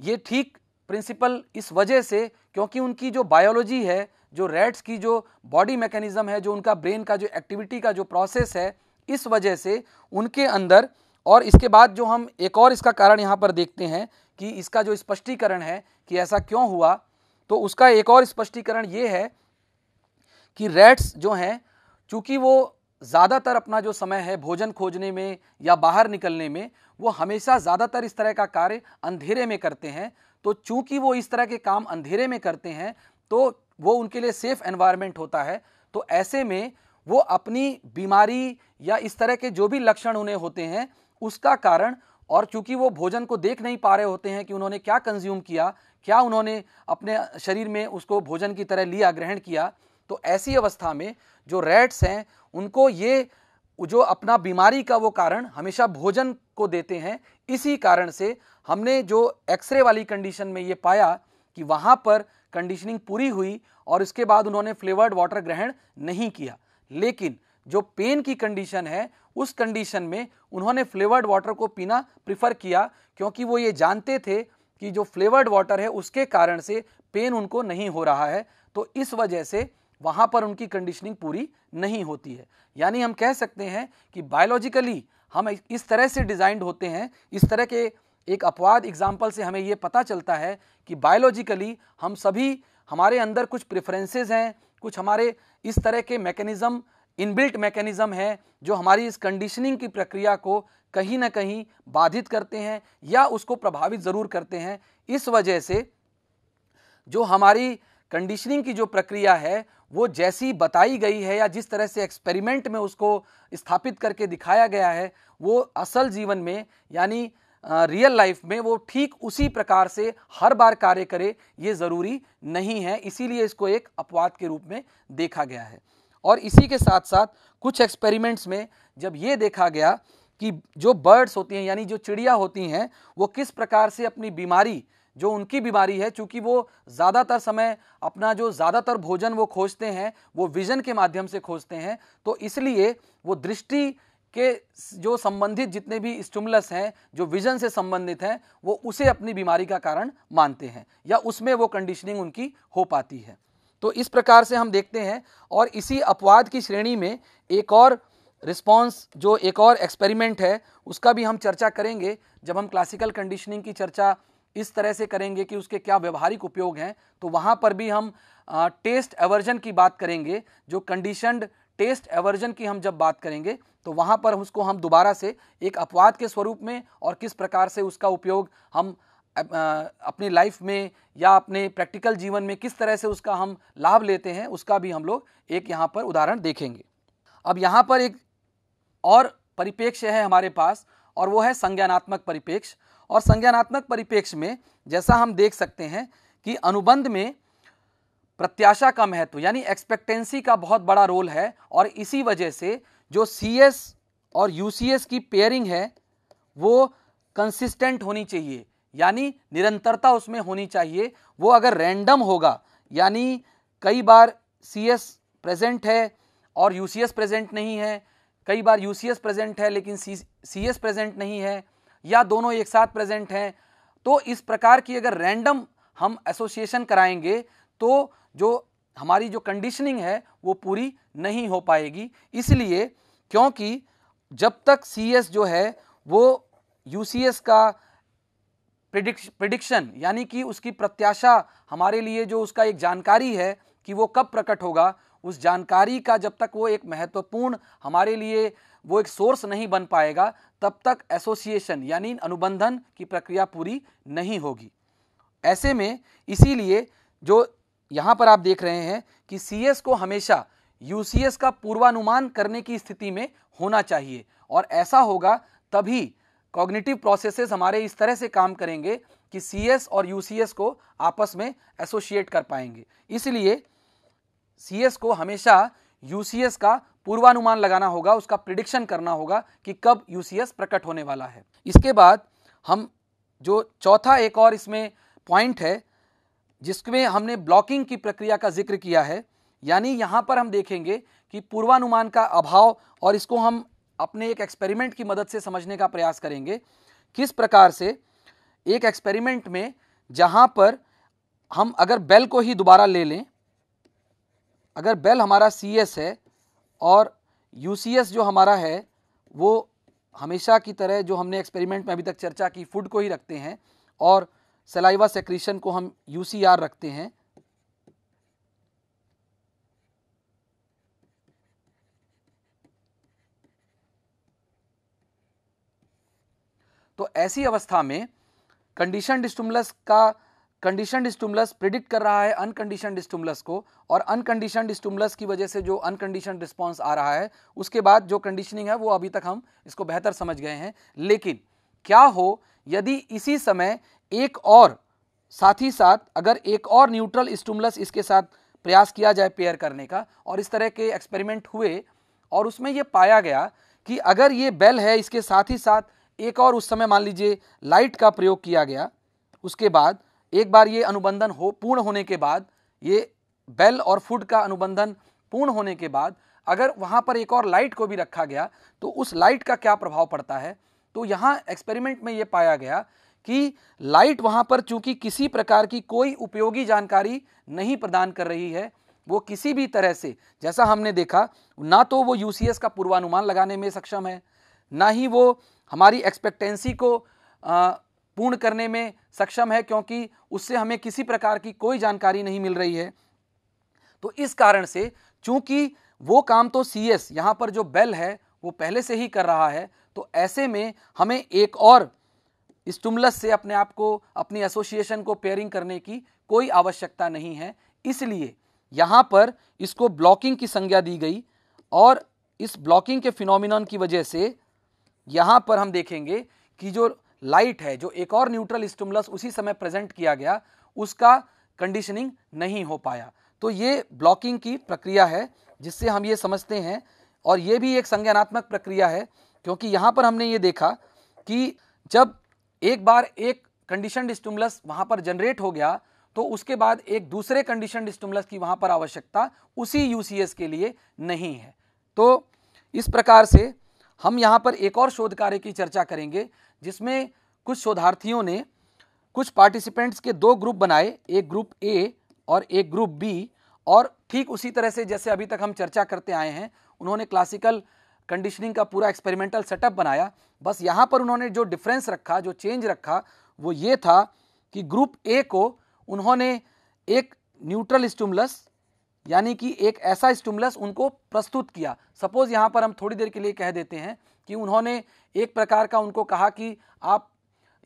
ये ठीक प्रिंसिपल इस वजह से क्योंकि उनकी जो बायोलॉजी है जो रेड्स की जो बॉडी मैकेनिज़्म है जो उनका ब्रेन का जो एक्टिविटी का जो प्रोसेस है इस वजह से उनके अंदर और इसके बाद जो हम एक और इसका कारण यहाँ पर देखते हैं कि इसका जो स्पष्टीकरण है कि ऐसा क्यों हुआ तो उसका एक और स्पष्टीकरण ये है कि रैट्स जो हैं चूँकि वो ज़्यादातर अपना जो समय है भोजन खोजने में या बाहर निकलने में वो हमेशा ज़्यादातर इस तरह का कार्य अंधेरे में करते हैं तो चूंकि वो इस तरह के काम अंधेरे में करते हैं तो वो उनके लिए सेफ़ एनवायरनमेंट होता है तो ऐसे में वो अपनी बीमारी या इस तरह के जो भी लक्षण उन्हें होते हैं उसका कारण और चूंकि वो भोजन को देख नहीं पा रहे होते हैं कि उन्होंने क्या कंज्यूम किया क्या उन्होंने अपने शरीर में उसको भोजन की तरह लिया ग्रहण किया तो ऐसी अवस्था में जो रेट्स हैं उनको ये जो अपना बीमारी का वो कारण हमेशा भोजन को देते हैं इसी कारण से हमने जो एक्सरे वाली कंडीशन में ये पाया कि वहाँ पर कंडीशनिंग पूरी हुई और इसके बाद उन्होंने फ्लेवर्ड वाटर ग्रहण नहीं किया लेकिन जो पेन की कंडीशन है उस कंडीशन में उन्होंने फ्लेवर्ड वाटर को पीना प्रिफर किया क्योंकि वो ये जानते थे कि जो फ्लेवर्ड वाटर है उसके कारण से पेन उनको नहीं हो रहा है तो इस वजह से वहाँ पर उनकी कंडीशनिंग पूरी नहीं होती है यानी हम कह सकते हैं कि बायोलॉजिकली हम इस तरह से डिज़ाइंड होते हैं इस तरह के एक अपवाद एग्जाम्पल से हमें ये पता चलता है कि बायोलॉजिकली हम सभी हमारे अंदर कुछ प्रेफरेंसेस हैं कुछ हमारे इस तरह के मैकेनिज़्म इनबिल्ट मैकेनिज़्म हैं जो हमारी इस कंडीशनिंग की प्रक्रिया को कहीं ना कहीं बाधित करते हैं या उसको प्रभावित ज़रूर करते हैं इस वजह से जो हमारी कंडीशनिंग की जो प्रक्रिया है वो जैसी बताई गई है या जिस तरह से एक्सपेरिमेंट में उसको स्थापित करके दिखाया गया है वो असल जीवन में यानी रियल लाइफ में वो ठीक उसी प्रकार से हर बार कार्य करे ये ज़रूरी नहीं है इसीलिए इसको एक अपवाद के रूप में देखा गया है और इसी के साथ साथ कुछ एक्सपेरिमेंट्स में जब ये देखा गया कि जो बर्ड्स होती हैं यानी जो चिड़िया होती हैं वो किस प्रकार से अपनी बीमारी जो उनकी बीमारी है चूँकि वो ज़्यादातर समय अपना जो ज़्यादातर भोजन वो खोजते हैं वो विज़न के माध्यम से खोजते हैं तो इसलिए वो दृष्टि के जो संबंधित जितने भी स्टूमलस हैं जो विज़न से संबंधित हैं वो उसे अपनी बीमारी का कारण मानते हैं या उसमें वो कंडीशनिंग उनकी हो पाती है तो इस प्रकार से हम देखते हैं और इसी अपवाद की श्रेणी में एक और रिस्पॉन्स जो एक और एक्सपेरिमेंट है उसका भी हम चर्चा करेंगे जब हम क्लासिकल कंडीशनिंग की चर्चा इस तरह से करेंगे कि उसके क्या व्यवहारिक उपयोग हैं तो वहाँ पर भी हम आ, टेस्ट एवर्जन की बात करेंगे जो कंडीशनड टेस्ट एवर्जन की हम जब बात करेंगे तो वहाँ पर उसको हम दोबारा से एक अपवाद के स्वरूप में और किस प्रकार से उसका उपयोग हम अपनी लाइफ में या अपने प्रैक्टिकल जीवन में किस तरह से उसका हम लाभ लेते हैं उसका भी हम लोग एक यहाँ पर उदाहरण देखेंगे अब यहाँ पर एक और परिपेक्ष्य है हमारे पास और वो है संज्ञानात्मक परिपेक्ष और संज्ञानात्मक परिपेक्ष में जैसा हम देख सकते हैं कि अनुबंध में प्रत्याशा का महत्व यानी एक्सपेक्टेंसी का बहुत बड़ा रोल है और इसी वजह से जो सी और यू की पेयरिंग है वो कंसिस्टेंट होनी चाहिए यानी निरंतरता उसमें होनी चाहिए वो अगर रैंडम होगा यानी कई बार सी प्रेजेंट है और यू प्रेजेंट नहीं है कई बार यू प्रेजेंट है लेकिन सी एस प्रेजेंट नहीं है या दोनों एक साथ प्रेजेंट हैं तो इस प्रकार की अगर रैंडम हम एसोसिएशन कराएंगे तो जो हमारी जो कंडीशनिंग है वो पूरी नहीं हो पाएगी इसलिए क्योंकि जब तक सी एस जो है वो यू सी एस का प्रिडिक्शन यानी कि उसकी प्रत्याशा हमारे लिए जो उसका एक जानकारी है कि वो कब प्रकट होगा उस जानकारी का जब तक वो एक महत्वपूर्ण हमारे लिए वो एक सोर्स नहीं बन पाएगा तब तक एसोसिएशन यानी अनुबंधन की प्रक्रिया पूरी नहीं होगी ऐसे में इसीलिए जो यहाँ पर आप देख रहे हैं कि सी को हमेशा यू का पूर्वानुमान करने की स्थिति में होना चाहिए और ऐसा होगा तभी कॉग्निटिव प्रोसेसेस हमारे इस तरह से काम करेंगे कि सी और यू को आपस में एसोसिएट कर पाएंगे इसलिए सीएस को हमेशा यूसीएस का पूर्वानुमान लगाना होगा उसका प्रिडिक्शन करना होगा कि कब यूसीएस प्रकट होने वाला है इसके बाद हम जो चौथा एक और इसमें पॉइंट है जिसमें हमने ब्लॉकिंग की प्रक्रिया का जिक्र किया है यानी यहाँ पर हम देखेंगे कि पूर्वानुमान का अभाव और इसको हम अपने एक एक्सपेरिमेंट की मदद से समझने का प्रयास करेंगे किस प्रकार से एक एक्सपेरिमेंट में जहाँ पर हम अगर बेल को ही दोबारा ले लें अगर बेल हमारा सी एस है और यू सी एस जो हमारा है वो हमेशा की तरह जो हमने एक्सपेरिमेंट में अभी तक चर्चा की फूड को ही रखते हैं और सलाइवा सेक्रीशन को हम यू सी आर रखते हैं तो ऐसी अवस्था में कंडीशन स्टिमुलस का कंडीशन स्टूमलस प्रिडिक्ट कर रहा है अनकंडीशन स्टूमलस को और अनकंडीशन स्टूमलस की वजह से जो अनकंडीशन रिस्पॉन्स आ रहा है उसके बाद जो कंडीशनिंग है वो अभी तक हम इसको बेहतर समझ गए हैं लेकिन क्या हो यदि इसी समय एक और साथ ही साथ अगर एक और न्यूट्रल स्टूमलस इसके साथ प्रयास किया जाए पेयर करने का और इस तरह के एक्सपेरिमेंट हुए और उसमें ये पाया गया कि अगर ये बेल है इसके साथ ही साथ एक और उस समय मान लीजिए लाइट का प्रयोग किया गया उसके बाद एक बार ये अनुबंधन हो पूर्ण होने के बाद ये बेल और फुट का अनुबंधन पूर्ण होने के बाद अगर वहाँ पर एक और लाइट को भी रखा गया तो उस लाइट का क्या प्रभाव पड़ता है तो यहाँ एक्सपेरिमेंट में ये पाया गया कि लाइट वहाँ पर चूंकि किसी प्रकार की कोई उपयोगी जानकारी नहीं प्रदान कर रही है वो किसी भी तरह से जैसा हमने देखा ना तो वो यू का पूर्वानुमान लगाने में सक्षम है ना ही वो हमारी एक्सपेक्टेंसी को आ, पूर्ण करने में सक्षम है क्योंकि उससे हमें किसी प्रकार की कोई जानकारी नहीं मिल रही है तो इस कारण से चूंकि वो काम तो सी एस यहाँ पर जो बेल है वो पहले से ही कर रहा है तो ऐसे में हमें एक और स्टुमलस से अपने आप को अपनी एसोसिएशन को पेयरिंग करने की कोई आवश्यकता नहीं है इसलिए यहाँ पर इसको ब्लॉकिंग की संज्ञा दी गई और इस ब्लॉकिंग के फिनोमिनन की वजह से यहाँ पर हम देखेंगे कि जो लाइट है जो एक और न्यूट्रल स्टिमुलस उसी समय प्रेजेंट किया गया उसका कंडीशनिंग नहीं हो पाया तो ये ब्लॉकिंग की प्रक्रिया है जिससे हम ये समझते हैं और ये भी एक संज्ञानात्मक प्रक्रिया है क्योंकि यहाँ पर हमने ये देखा कि जब एक बार एक कंडीशन स्टिमुलस वहाँ पर जनरेट हो गया तो उसके बाद एक दूसरे कंडीशन स्टिमुलस की वहाँ पर आवश्यकता उसी यूसीएस के लिए नहीं है तो इस प्रकार से हम यहाँ पर एक और शोध कार्य की चर्चा करेंगे जिसमें कुछ शोधार्थियों ने कुछ पार्टिसिपेंट्स के दो ग्रुप बनाए एक ग्रुप ए और एक ग्रुप बी और ठीक उसी तरह से जैसे अभी तक हम चर्चा करते आए हैं उन्होंने क्लासिकल कंडीशनिंग का पूरा एक्सपेरिमेंटल सेटअप बनाया बस यहाँ पर उन्होंने जो डिफरेंस रखा जो चेंज रखा वो ये था कि ग्रुप ए को उन्होंने एक न्यूट्रल स्टूमलस यानी कि एक ऐसा स्टिमुलस उनको प्रस्तुत किया सपोज यहाँ पर हम थोड़ी देर के लिए कह देते हैं कि उन्होंने एक प्रकार का उनको कहा कि आप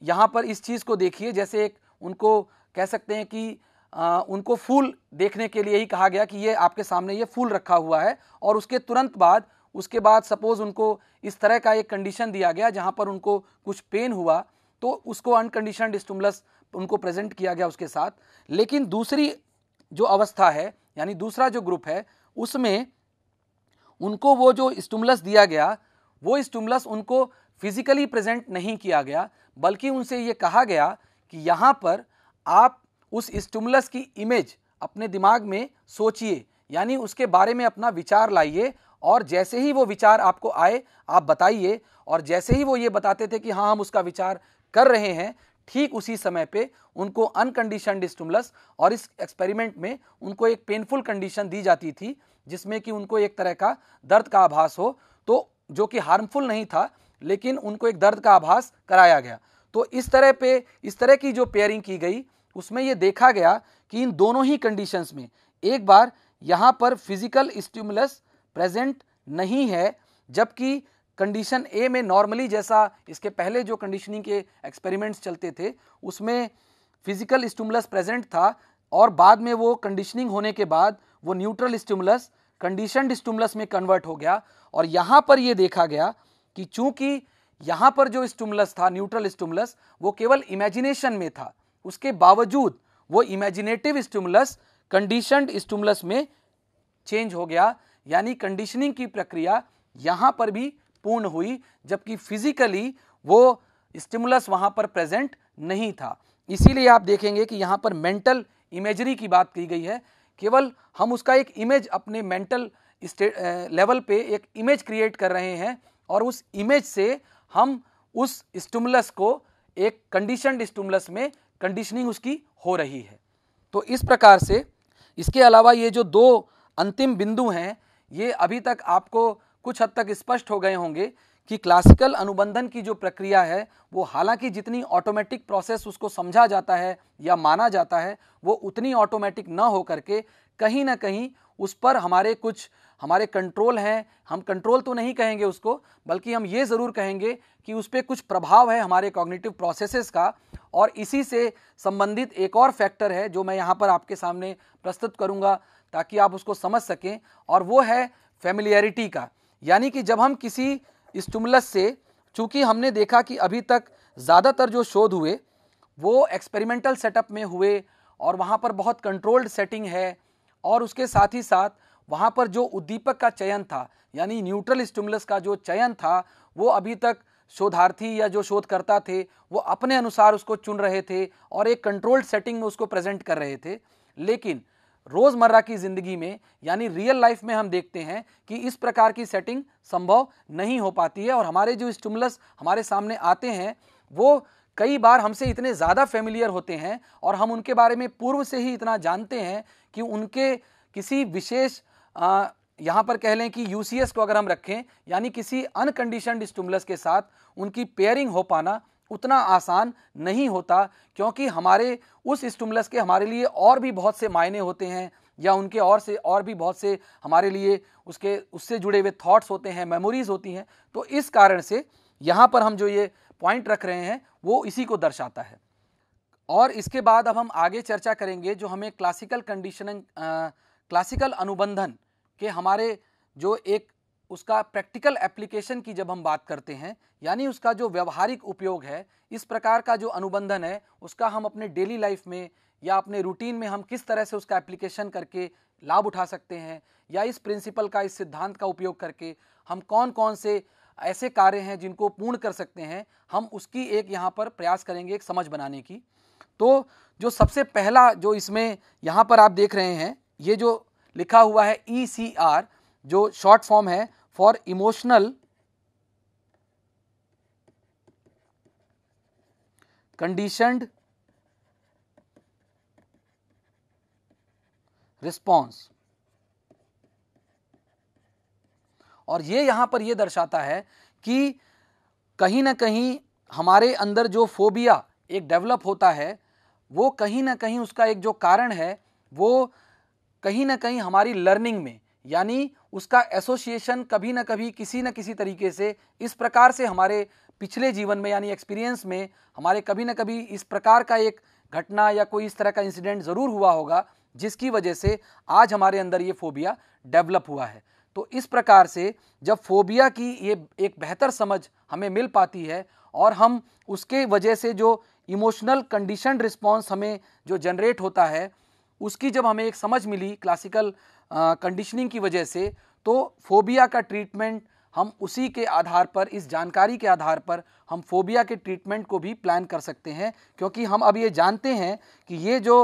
यहाँ पर इस चीज़ को देखिए जैसे एक उनको कह सकते हैं कि आ, उनको फूल देखने के लिए ही कहा गया कि ये आपके सामने ये फूल रखा हुआ है और उसके तुरंत बाद उसके बाद सपोज़ उनको इस तरह का एक कंडीशन दिया गया जहाँ पर उनको कुछ पेन हुआ तो उसको अनकंडीशनड स्टूमलस उनको प्रेजेंट किया गया उसके साथ लेकिन दूसरी जो अवस्था है यानी दूसरा जो ग्रुप है उसमें उनको वो जो स्टूमलस दिया गया वो स्टूमलस उनको फिजिकली प्रेजेंट नहीं किया गया बल्कि उनसे ये कहा गया कि यहाँ पर आप उस स्टूमलस की इमेज अपने दिमाग में सोचिए यानी उसके बारे में अपना विचार लाइए और जैसे ही वो विचार आपको आए आप बताइए और जैसे ही वो ये बताते थे कि हाँ हम उसका विचार कर रहे हैं ठीक उसी समय पे उनको अनकंडीशनड स्टूमलस और इस एक्सपेरिमेंट में उनको एक पेनफुल कंडीशन दी जाती थी जिसमें कि उनको एक तरह का दर्द का आभास हो तो जो कि हार्मफुल नहीं था लेकिन उनको एक दर्द का आभास कराया गया तो इस तरह पे इस तरह की जो पेयरिंग की गई उसमें ये देखा गया कि इन दोनों ही कंडीशंस में एक बार यहाँ पर फिजिकल स्टिमुलस प्रेजेंट नहीं है जबकि कंडीशन ए में नॉर्मली जैसा इसके पहले जो कंडीशनिंग के एक्सपेरिमेंट्स चलते थे उसमें फिजिकल स्टिमुलस प्रेजेंट था और बाद में वो कंडीशनिंग होने के बाद वो न्यूट्रल स्टिमुलस कंडीशनड स्टिमुलस में कन्वर्ट हो गया और यहाँ पर ये देखा गया कि चूंकि यहाँ पर जो स्टिमुलस था न्यूट्रल स्टिमुलस वो केवल इमेजिनेशन में था उसके बावजूद वो इमेजिनेटिव स्टिमुलस कंडीशनड स्टिमुलस में चेंज हो गया यानी कंडीशनिंग की प्रक्रिया यहाँ पर भी पूर्ण हुई जबकि फिजिकली वो स्टिमुलस वहाँ पर प्रेजेंट नहीं था इसीलिए आप देखेंगे कि यहाँ पर मेंटल इमेजरी की बात की गई है केवल हम उसका एक इमेज अपने मेंटल लेवल पे एक इमेज क्रिएट कर रहे हैं और उस इमेज से हम उस स्टिमुलस को एक कंडीशनड स्टिमुलस में कंडीशनिंग उसकी हो रही है तो इस प्रकार से इसके अलावा ये जो दो अंतिम बिंदु हैं ये अभी तक आपको कुछ हद तक स्पष्ट हो गए होंगे कि क्लासिकल अनुबंधन की जो प्रक्रिया है वो हालांकि जितनी ऑटोमेटिक प्रोसेस उसको समझा जाता है या माना जाता है वो उतनी ऑटोमेटिक ना हो करके कहीं ना कहीं उस पर हमारे कुछ हमारे कंट्रोल हैं हम कंट्रोल तो नहीं कहेंगे उसको बल्कि हम ये ज़रूर कहेंगे कि उस पर कुछ प्रभाव है हमारे कॉग्निटिव प्रोसेसेस का और इसी से संबंधित एक और फैक्टर है जो मैं यहाँ पर आपके सामने प्रस्तुत करूँगा ताकि आप उसको समझ सकें और वो है फेमिलियरिटी का यानी कि जब हम किसी स्टूमुलस से चूँकि हमने देखा कि अभी तक ज़्यादातर जो शोध हुए वो एक्सपेरिमेंटल सेटअप में हुए और वहाँ पर बहुत कंट्रोल्ड सेटिंग है और उसके साथ ही साथ वहाँ पर जो उद्दीपक का चयन था यानी न्यूट्रल स्टूमुलस का जो चयन था वो अभी तक शोधार्थी या जो शोधकर्ता थे वो अपने अनुसार उसको चुन रहे थे और एक कंट्रोल्ड सेटिंग में उसको प्रेजेंट कर रहे थे लेकिन रोज़मर्रा की ज़िंदगी में यानी रियल लाइफ में हम देखते हैं कि इस प्रकार की सेटिंग संभव नहीं हो पाती है और हमारे जो स्टमुलस हमारे सामने आते हैं वो कई बार हमसे इतने ज़्यादा फेमिलियर होते हैं और हम उनके बारे में पूर्व से ही इतना जानते हैं कि उनके किसी विशेष यहाँ पर कह लें कि यू को अगर हम रखें यानी किसी अनकंडीशनड स्टमुलस के साथ उनकी पेयरिंग हो पाना उतना आसान नहीं होता क्योंकि हमारे उस स्टूमलस के हमारे लिए और भी बहुत से मायने होते हैं या उनके और से और भी बहुत से हमारे लिए उसके उससे जुड़े हुए थॉट्स होते हैं मेमोरीज होती हैं तो इस कारण से यहाँ पर हम जो ये पॉइंट रख रहे हैं वो इसी को दर्शाता है और इसके बाद अब हम आगे चर्चा करेंगे जो हमें क्लासिकल कंडीशनिंग क्लासिकल अनुबंधन के हमारे जो एक उसका प्रैक्टिकल एप्लीकेशन की जब हम बात करते हैं यानी उसका जो व्यवहारिक उपयोग है इस प्रकार का जो अनुबंधन है उसका हम अपने डेली लाइफ में या अपने रूटीन में हम किस तरह से उसका एप्लीकेशन करके लाभ उठा सकते हैं या इस प्रिंसिपल का इस सिद्धांत का उपयोग करके हम कौन कौन से ऐसे कार्य हैं जिनको पूर्ण कर सकते हैं हम उसकी एक यहाँ पर प्रयास करेंगे एक समझ बनाने की तो जो सबसे पहला जो इसमें यहाँ पर आप देख रहे हैं ये जो लिखा हुआ है ई e जो शॉर्ट फॉर्म है फॉर इमोशनल कंडीशन रिस्पॉन्स और ये यहां पर यह दर्शाता है कि कहीं ना कहीं हमारे अंदर जो फोबिया एक डेवलप होता है वो कहीं ना कहीं उसका एक जो कारण है वो कहीं ना कहीं हमारी लर्निंग में यानी उसका एसोसिएशन कभी ना कभी किसी न किसी तरीके से इस प्रकार से हमारे पिछले जीवन में यानी एक्सपीरियंस में हमारे कभी ना कभी इस प्रकार का एक घटना या कोई इस तरह का इंसिडेंट ज़रूर हुआ होगा जिसकी वजह से आज हमारे अंदर ये फोबिया डेवलप हुआ है तो इस प्रकार से जब फोबिया की ये एक बेहतर समझ हमें मिल पाती है और हम उसके वजह से जो इमोशनल कंडीशन रिस्पॉन्स हमें जो जनरेट होता है उसकी जब हमें एक समझ मिली क्लासिकल कंडीशनिंग की वजह से तो फोबिया का ट्रीटमेंट हम उसी के आधार पर इस जानकारी के आधार पर हम फोबिया के ट्रीटमेंट को भी प्लान कर सकते हैं क्योंकि हम अब ये जानते हैं कि ये जो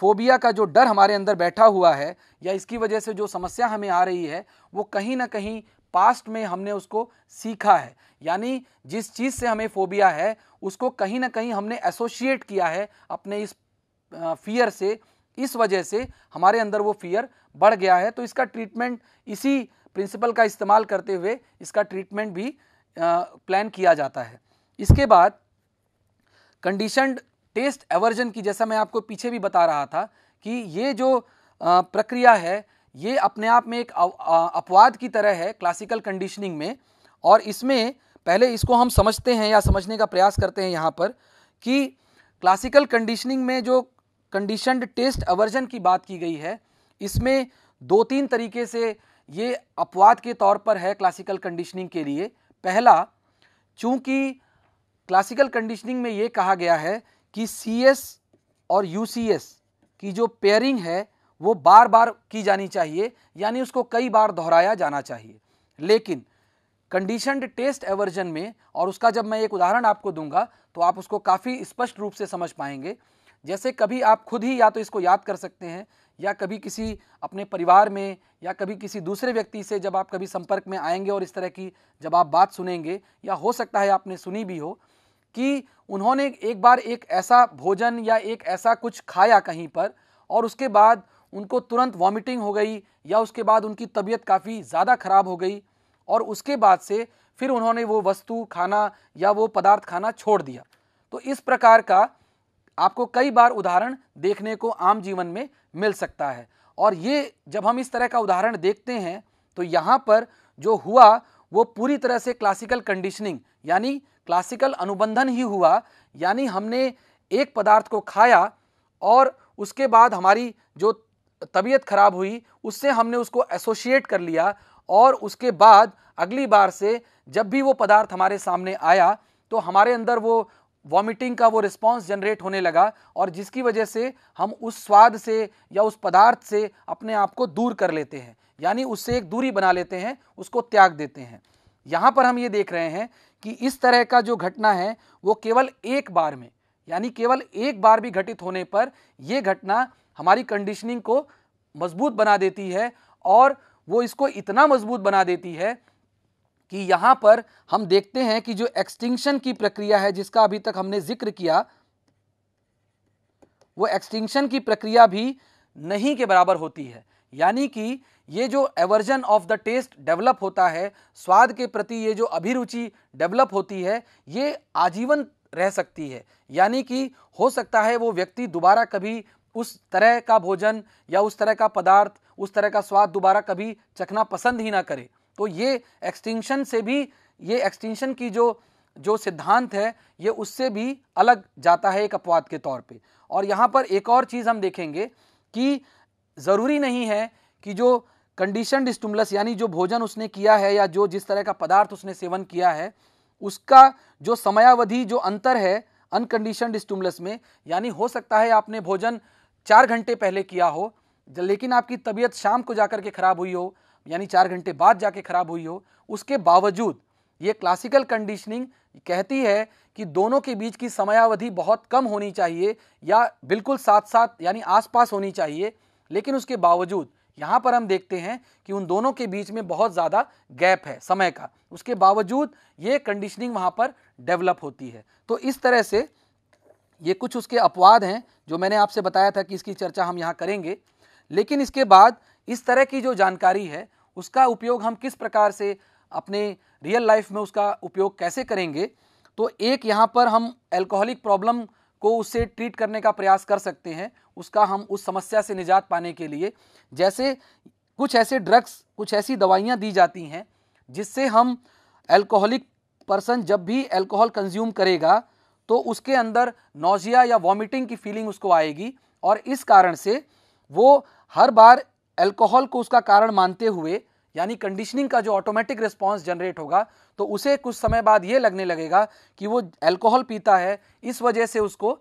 फोबिया का जो डर हमारे अंदर बैठा हुआ है या इसकी वजह से जो समस्या हमें आ रही है वो कहीं ना कहीं पास्ट में हमने उसको सीखा है यानी जिस चीज़ से हमें फोबिया है उसको कहीं ना कहीं हमने एसोशिएट किया है अपने इस फियर से इस वजह से हमारे अंदर वो फियर बढ़ गया है तो इसका ट्रीटमेंट इसी प्रिंसिपल का इस्तेमाल करते हुए इसका ट्रीटमेंट भी प्लान किया जाता है इसके बाद कंडीशनड टेस्ट एवर्जन की जैसा मैं आपको पीछे भी बता रहा था कि ये जो प्रक्रिया है ये अपने आप में एक अपवाद की तरह है क्लासिकल कंडीशनिंग में और इसमें पहले इसको हम समझते हैं या समझने का प्रयास करते हैं यहाँ पर कि क्लासिकल कंडीशनिंग में जो कंडीशनड टेस्ट अवर्जन की बात की गई है इसमें दो तीन तरीके से ये अपवाद के तौर पर है क्लासिकल कंडीशनिंग के लिए पहला चूंकि क्लासिकल कंडीशनिंग में ये कहा गया है कि सी और यू की जो पेयरिंग है वो बार बार की जानी चाहिए यानी उसको कई बार दोहराया जाना चाहिए लेकिन कंडीशनड टेस्ट एवर्जन में और उसका जब मैं एक उदाहरण आपको दूंगा तो आप उसको काफ़ी स्पष्ट रूप से समझ पाएंगे जैसे कभी आप खुद ही या तो इसको याद कर सकते हैं या कभी किसी अपने परिवार में या कभी किसी दूसरे व्यक्ति से जब आप कभी संपर्क में आएंगे और इस तरह की जब आप बात सुनेंगे या हो सकता है आपने सुनी भी हो कि उन्होंने एक बार एक ऐसा भोजन या एक ऐसा कुछ खाया कहीं पर और उसके बाद उनको तुरंत वॉमिटिंग हो गई या उसके बाद उनकी तबीयत काफ़ी ज़्यादा ख़राब हो गई और उसके बाद से फिर उन्होंने वो वस्तु खाना या वो पदार्थ खाना छोड़ दिया तो इस प्रकार का आपको कई बार उदाहरण देखने को आम जीवन में मिल सकता है और ये जब हम इस तरह का उदाहरण देखते हैं तो यहाँ पर जो हुआ वो पूरी तरह से क्लासिकल कंडीशनिंग यानी क्लासिकल अनुबंधन ही हुआ यानी हमने एक पदार्थ को खाया और उसके बाद हमारी जो तबीयत खराब हुई उससे हमने उसको एसोशिएट कर लिया और उसके बाद अगली बार से जब भी वो पदार्थ हमारे सामने आया तो हमारे अंदर वो वॉमिटिंग का वो रिस्पॉन्स जनरेट होने लगा और जिसकी वजह से हम उस स्वाद से या उस पदार्थ से अपने आप को दूर कर लेते हैं यानी उससे एक दूरी बना लेते हैं उसको त्याग देते हैं यहाँ पर हम ये देख रहे हैं कि इस तरह का जो घटना है वो केवल एक बार में यानी केवल एक बार भी घटित होने पर यह घटना हमारी कंडीशनिंग को मजबूत बना देती है और वो इसको इतना मजबूत बना देती है कि यहाँ पर हम देखते हैं कि जो एक्सटिंक्शन की प्रक्रिया है जिसका अभी तक हमने जिक्र किया वो एक्सटिंक्शन की प्रक्रिया भी नहीं के बराबर होती है यानी कि ये जो aversion of the taste develop होता है स्वाद के प्रति ये जो अभिरुचि डेवलप होती है ये आजीवन रह सकती है यानी कि हो सकता है वो व्यक्ति दोबारा कभी उस तरह का भोजन या उस तरह का पदार्थ उस तरह का स्वाद दोबारा कभी चखना पसंद ही ना करे तो ये एक्सटिंक्शन से भी ये एक्सटिंक्शन की जो जो सिद्धांत है ये उससे भी अलग जाता है एक अपवाद के तौर पे और यहाँ पर एक और चीज़ हम देखेंगे कि ज़रूरी नहीं है कि जो कंडीशनड स्टूमलस यानी जो भोजन उसने किया है या जो जिस तरह का पदार्थ उसने सेवन किया है उसका जो समयावधि जो अंतर है अनकंडीशनड स्टूमलस में यानी हो सकता है आपने भोजन चार घंटे पहले किया हो लेकिन आपकी तबीयत शाम को जाकर के ख़राब हुई हो यानी चार घंटे बाद जाके खराब हुई हो उसके बावजूद ये क्लासिकल कंडीशनिंग कहती है कि दोनों के बीच की समयावधि बहुत कम होनी चाहिए या बिल्कुल साथ साथ यानी आसपास होनी चाहिए लेकिन उसके बावजूद यहाँ पर हम देखते हैं कि उन दोनों के बीच में बहुत ज़्यादा गैप है समय का उसके बावजूद ये कंडीशनिंग वहाँ पर डेवलप होती है तो इस तरह से ये कुछ उसके अपवाद हैं जो मैंने आपसे बताया था कि इसकी चर्चा हम यहाँ करेंगे लेकिन इसके बाद इस तरह की जो जानकारी है उसका उपयोग हम किस प्रकार से अपने रियल लाइफ में उसका उपयोग कैसे करेंगे तो एक यहाँ पर हम एल्कोहलिक प्रॉब्लम को उससे ट्रीट करने का प्रयास कर सकते हैं उसका हम उस समस्या से निजात पाने के लिए जैसे कुछ ऐसे ड्रग्स कुछ ऐसी दवाइयाँ दी जाती हैं जिससे हम एल्कोहलिक पर्सन जब भी एल्कोहल कंज्यूम करेगा तो उसके अंदर नोजिया या वॉमिटिंग की फीलिंग उसको आएगी और इस कारण से वो हर बार अल्कोहल को उसका कारण मानते हुए यानी कंडीशनिंग का जो ऑटोमेटिक रिस्पॉन्स जनरेट होगा तो उसे कुछ समय बाद ये लगने लगेगा कि वो अल्कोहल पीता है इस वजह से उसको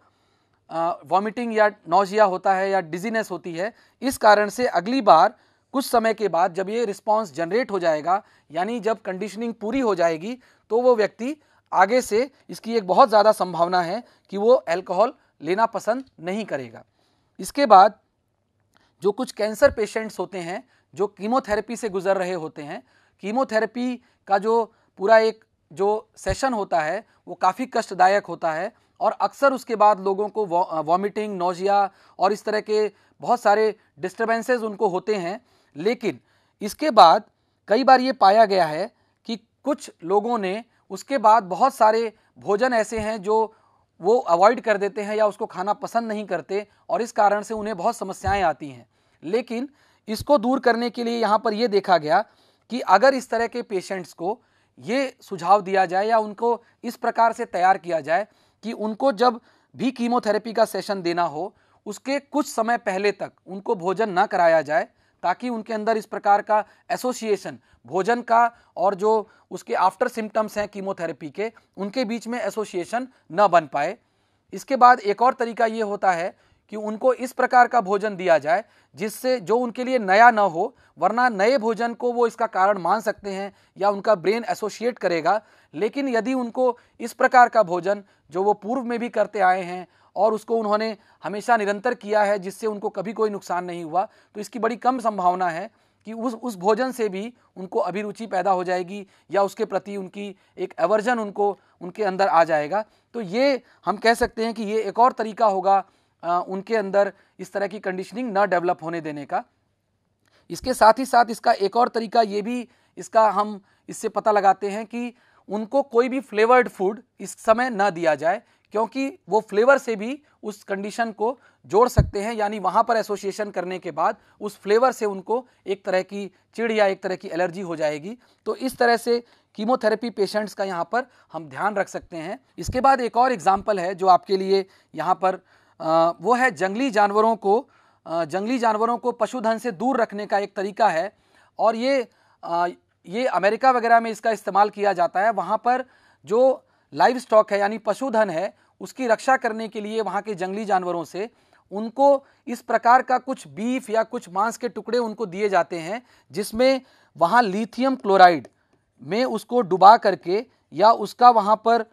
वॉमिटिंग या नोजिया होता है या डिजीनेस होती है इस कारण से अगली बार कुछ समय के बाद जब ये रिस्पॉन्स जनरेट हो जाएगा यानी जब कंडीशनिंग पूरी हो जाएगी तो वो व्यक्ति आगे से इसकी एक बहुत ज़्यादा संभावना है कि वो अल्कोहल लेना पसंद नहीं करेगा इसके बाद जो कुछ कैंसर पेशेंट्स होते हैं जो कीमोथेरेपी से गुजर रहे होते हैं कीमोथेरेपी का जो पूरा एक जो सेशन होता है वो काफ़ी कष्टदायक होता है और अक्सर उसके बाद लोगों को वॉमिटिंग नोजिया और इस तरह के बहुत सारे डिस्टर्बेंसेज उनको होते हैं लेकिन इसके बाद कई बार ये पाया गया है कि कुछ लोगों ने उसके बाद बहुत सारे भोजन ऐसे हैं जो वो अवॉइड कर देते हैं या उसको खाना पसंद नहीं करते और इस कारण से उन्हें बहुत समस्याएं आती हैं लेकिन इसको दूर करने के लिए यहाँ पर ये देखा गया कि अगर इस तरह के पेशेंट्स को ये सुझाव दिया जाए या उनको इस प्रकार से तैयार किया जाए कि उनको जब भी कीमोथेरेपी का सेशन देना हो उसके कुछ समय पहले तक उनको भोजन ना कराया जाए ताकि उनके अंदर इस प्रकार का एसोसिएशन भोजन का और जो उसके आफ्टर सिम्टम्स हैं कीमोथेरेपी के उनके बीच में एसोसिएशन न बन पाए इसके बाद एक और तरीका ये होता है कि उनको इस प्रकार का भोजन दिया जाए जिससे जो उनके लिए नया ना हो वरना नए भोजन को वो इसका कारण मान सकते हैं या उनका ब्रेन एसोसिएट करेगा लेकिन यदि उनको इस प्रकार का भोजन जो वो पूर्व में भी करते आए हैं और उसको उन्होंने हमेशा निरंतर किया है जिससे उनको कभी कोई नुकसान नहीं हुआ तो इसकी बड़ी कम संभावना है कि उस उस भोजन से भी उनको अभिरुचि पैदा हो जाएगी या उसके प्रति उनकी एक एवर्जन उनको उनके अंदर आ जाएगा तो ये हम कह सकते हैं कि ये एक और तरीका होगा आ, उनके अंदर इस तरह की कंडीशनिंग ना डेवलप होने देने का इसके साथ ही साथ इसका एक और तरीका ये भी इसका हम इससे पता लगाते हैं कि उनको कोई भी फ्लेवर्ड फूड इस समय ना दिया जाए क्योंकि वो फ्लेवर से भी उस कंडीशन को जोड़ सकते हैं यानी वहाँ पर एसोसिएशन करने के बाद उस फ्लेवर से उनको एक तरह की चिड़ या एक तरह की एलर्जी हो जाएगी तो इस तरह से कीमोथेरेपी पेशेंट्स का यहाँ पर हम ध्यान रख सकते हैं इसके बाद एक और एग्ज़ाम्पल है जो आपके लिए यहाँ पर आ, वो है जंगली जानवरों को आ, जंगली जानवरों को पशुधन से दूर रखने का एक तरीका है और ये आ, ये अमेरिका वगैरह में इसका इस्तेमाल किया जाता है वहाँ पर जो लाइव स्टॉक है यानी पशुधन है उसकी रक्षा करने के लिए वहाँ के जंगली जानवरों से उनको इस प्रकार का कुछ बीफ या कुछ मांस के टुकड़े उनको दिए जाते हैं जिसमें वहाँ लिथियम क्लोराइड में उसको डुबा करके या उसका वहाँ पर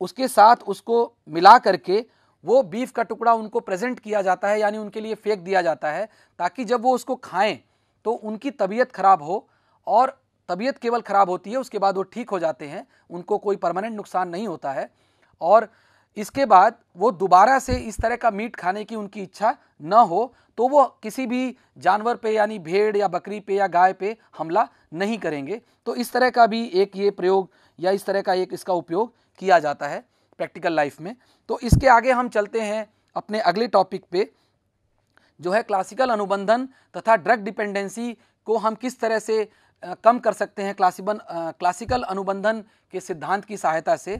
उसके साथ उसको मिला करके वो बीफ का टुकड़ा उनको प्रेजेंट किया जाता है यानी उनके लिए फेंक दिया जाता है ताकि जब वो उसको खाएं तो उनकी तबीयत खराब हो और तबीयत केवल ख़राब होती है उसके बाद वो ठीक हो जाते हैं उनको कोई परमानेंट नुकसान नहीं होता है और इसके बाद वो दोबारा से इस तरह का मीट खाने की उनकी इच्छा न हो तो वो किसी भी जानवर पे यानी भेड़ या बकरी पे या गाय पे हमला नहीं करेंगे तो इस तरह का भी एक ये प्रयोग या इस तरह का एक इसका उपयोग किया जाता है प्रैक्टिकल लाइफ में तो इसके आगे हम चलते हैं अपने अगले टॉपिक पे जो है क्लासिकल अनुबंधन तथा ड्रग डिपेंडेंसी को हम किस तरह से कम कर सकते हैं क्लासिबन क्लासिकल अनुबंधन के सिद्धांत की सहायता से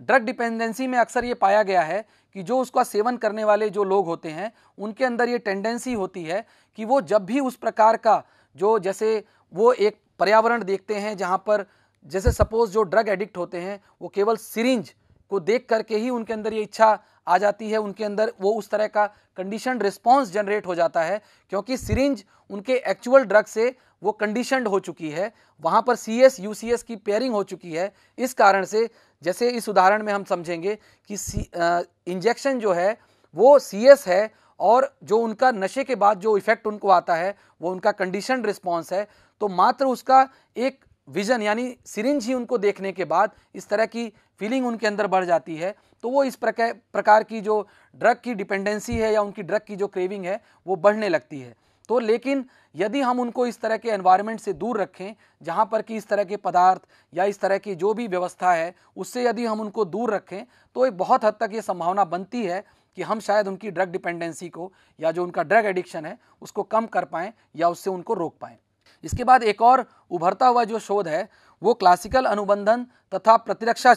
ड्रग डिपेंडेंसी में अक्सर ये पाया गया है कि जो उसका सेवन करने वाले जो लोग होते हैं उनके अंदर ये टेंडेंसी होती है कि वो जब भी उस प्रकार का जो जैसे वो एक पर्यावरण देखते हैं जहाँ पर जैसे सपोज जो ड्रग एडिक्ट होते हैं वो केवल सिरिंज को देख करके ही उनके अंदर ये इच्छा आ जाती है उनके अंदर वो उस तरह का कंडीशन रिस्पॉन्स जनरेट हो जाता है क्योंकि सिरिंज उनके एक्चुअल ड्रग से वो कंडीशनड हो चुकी है वहाँ पर C S U C S की पेयरिंग हो चुकी है इस कारण से जैसे इस उदाहरण में हम समझेंगे कि इंजेक्शन जो है वो सी एस है और जो उनका नशे के बाद जो इफेक्ट उनको आता है वो उनका कंडीशन रिस्पॉन्स है तो मात्र उसका एक विजन यानी सिरिंज ही उनको देखने के बाद इस तरह की फीलिंग उनके अंदर बढ़ जाती है तो वो इस प्रकार प्रकार की जो ड्रग की डिपेंडेंसी है या उनकी ड्रग की जो क्रेविंग है वो बढ़ने लगती है तो लेकिन यदि हम उनको इस तरह के एनवायरनमेंट से दूर रखें जहाँ पर कि इस तरह के पदार्थ या इस तरह की जो भी व्यवस्था है उससे यदि हम उनको दूर रखें तो एक बहुत हद तक ये संभावना बनती है कि हम शायद उनकी ड्रग डिपेंडेंसी को या जो उनका ड्रग एडिक्शन है उसको कम कर पाएँ या उससे उनको रोक पाएँ इसके बाद एक और उभरता हुआ जो शोध है वो क्लासिकल अनुबंधन तथा प्रतिरक्षा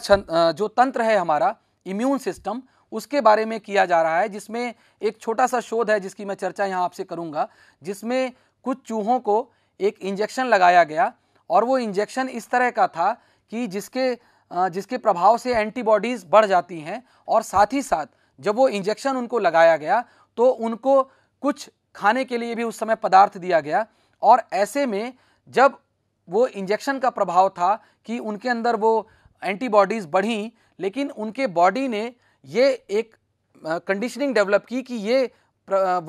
जो तंत्र है हमारा इम्यून सिस्टम उसके बारे में किया जा रहा है जिसमें एक छोटा सा शोध है जिसकी मैं चर्चा यहाँ आपसे करूँगा जिसमें कुछ चूहों को एक इंजेक्शन लगाया गया और वो इंजेक्शन इस तरह का था कि जिसके जिसके प्रभाव से एंटीबॉडीज़ बढ़ जाती हैं और साथ ही साथ जब वो इंजेक्शन उनको लगाया गया तो उनको कुछ खाने के लिए भी उस समय पदार्थ दिया गया और ऐसे में जब वो इंजेक्शन का प्रभाव था कि उनके अंदर वो एंटीबॉडीज़ बढ़ी लेकिन उनके बॉडी ने ये एक कंडीशनिंग डेवलप की कि ये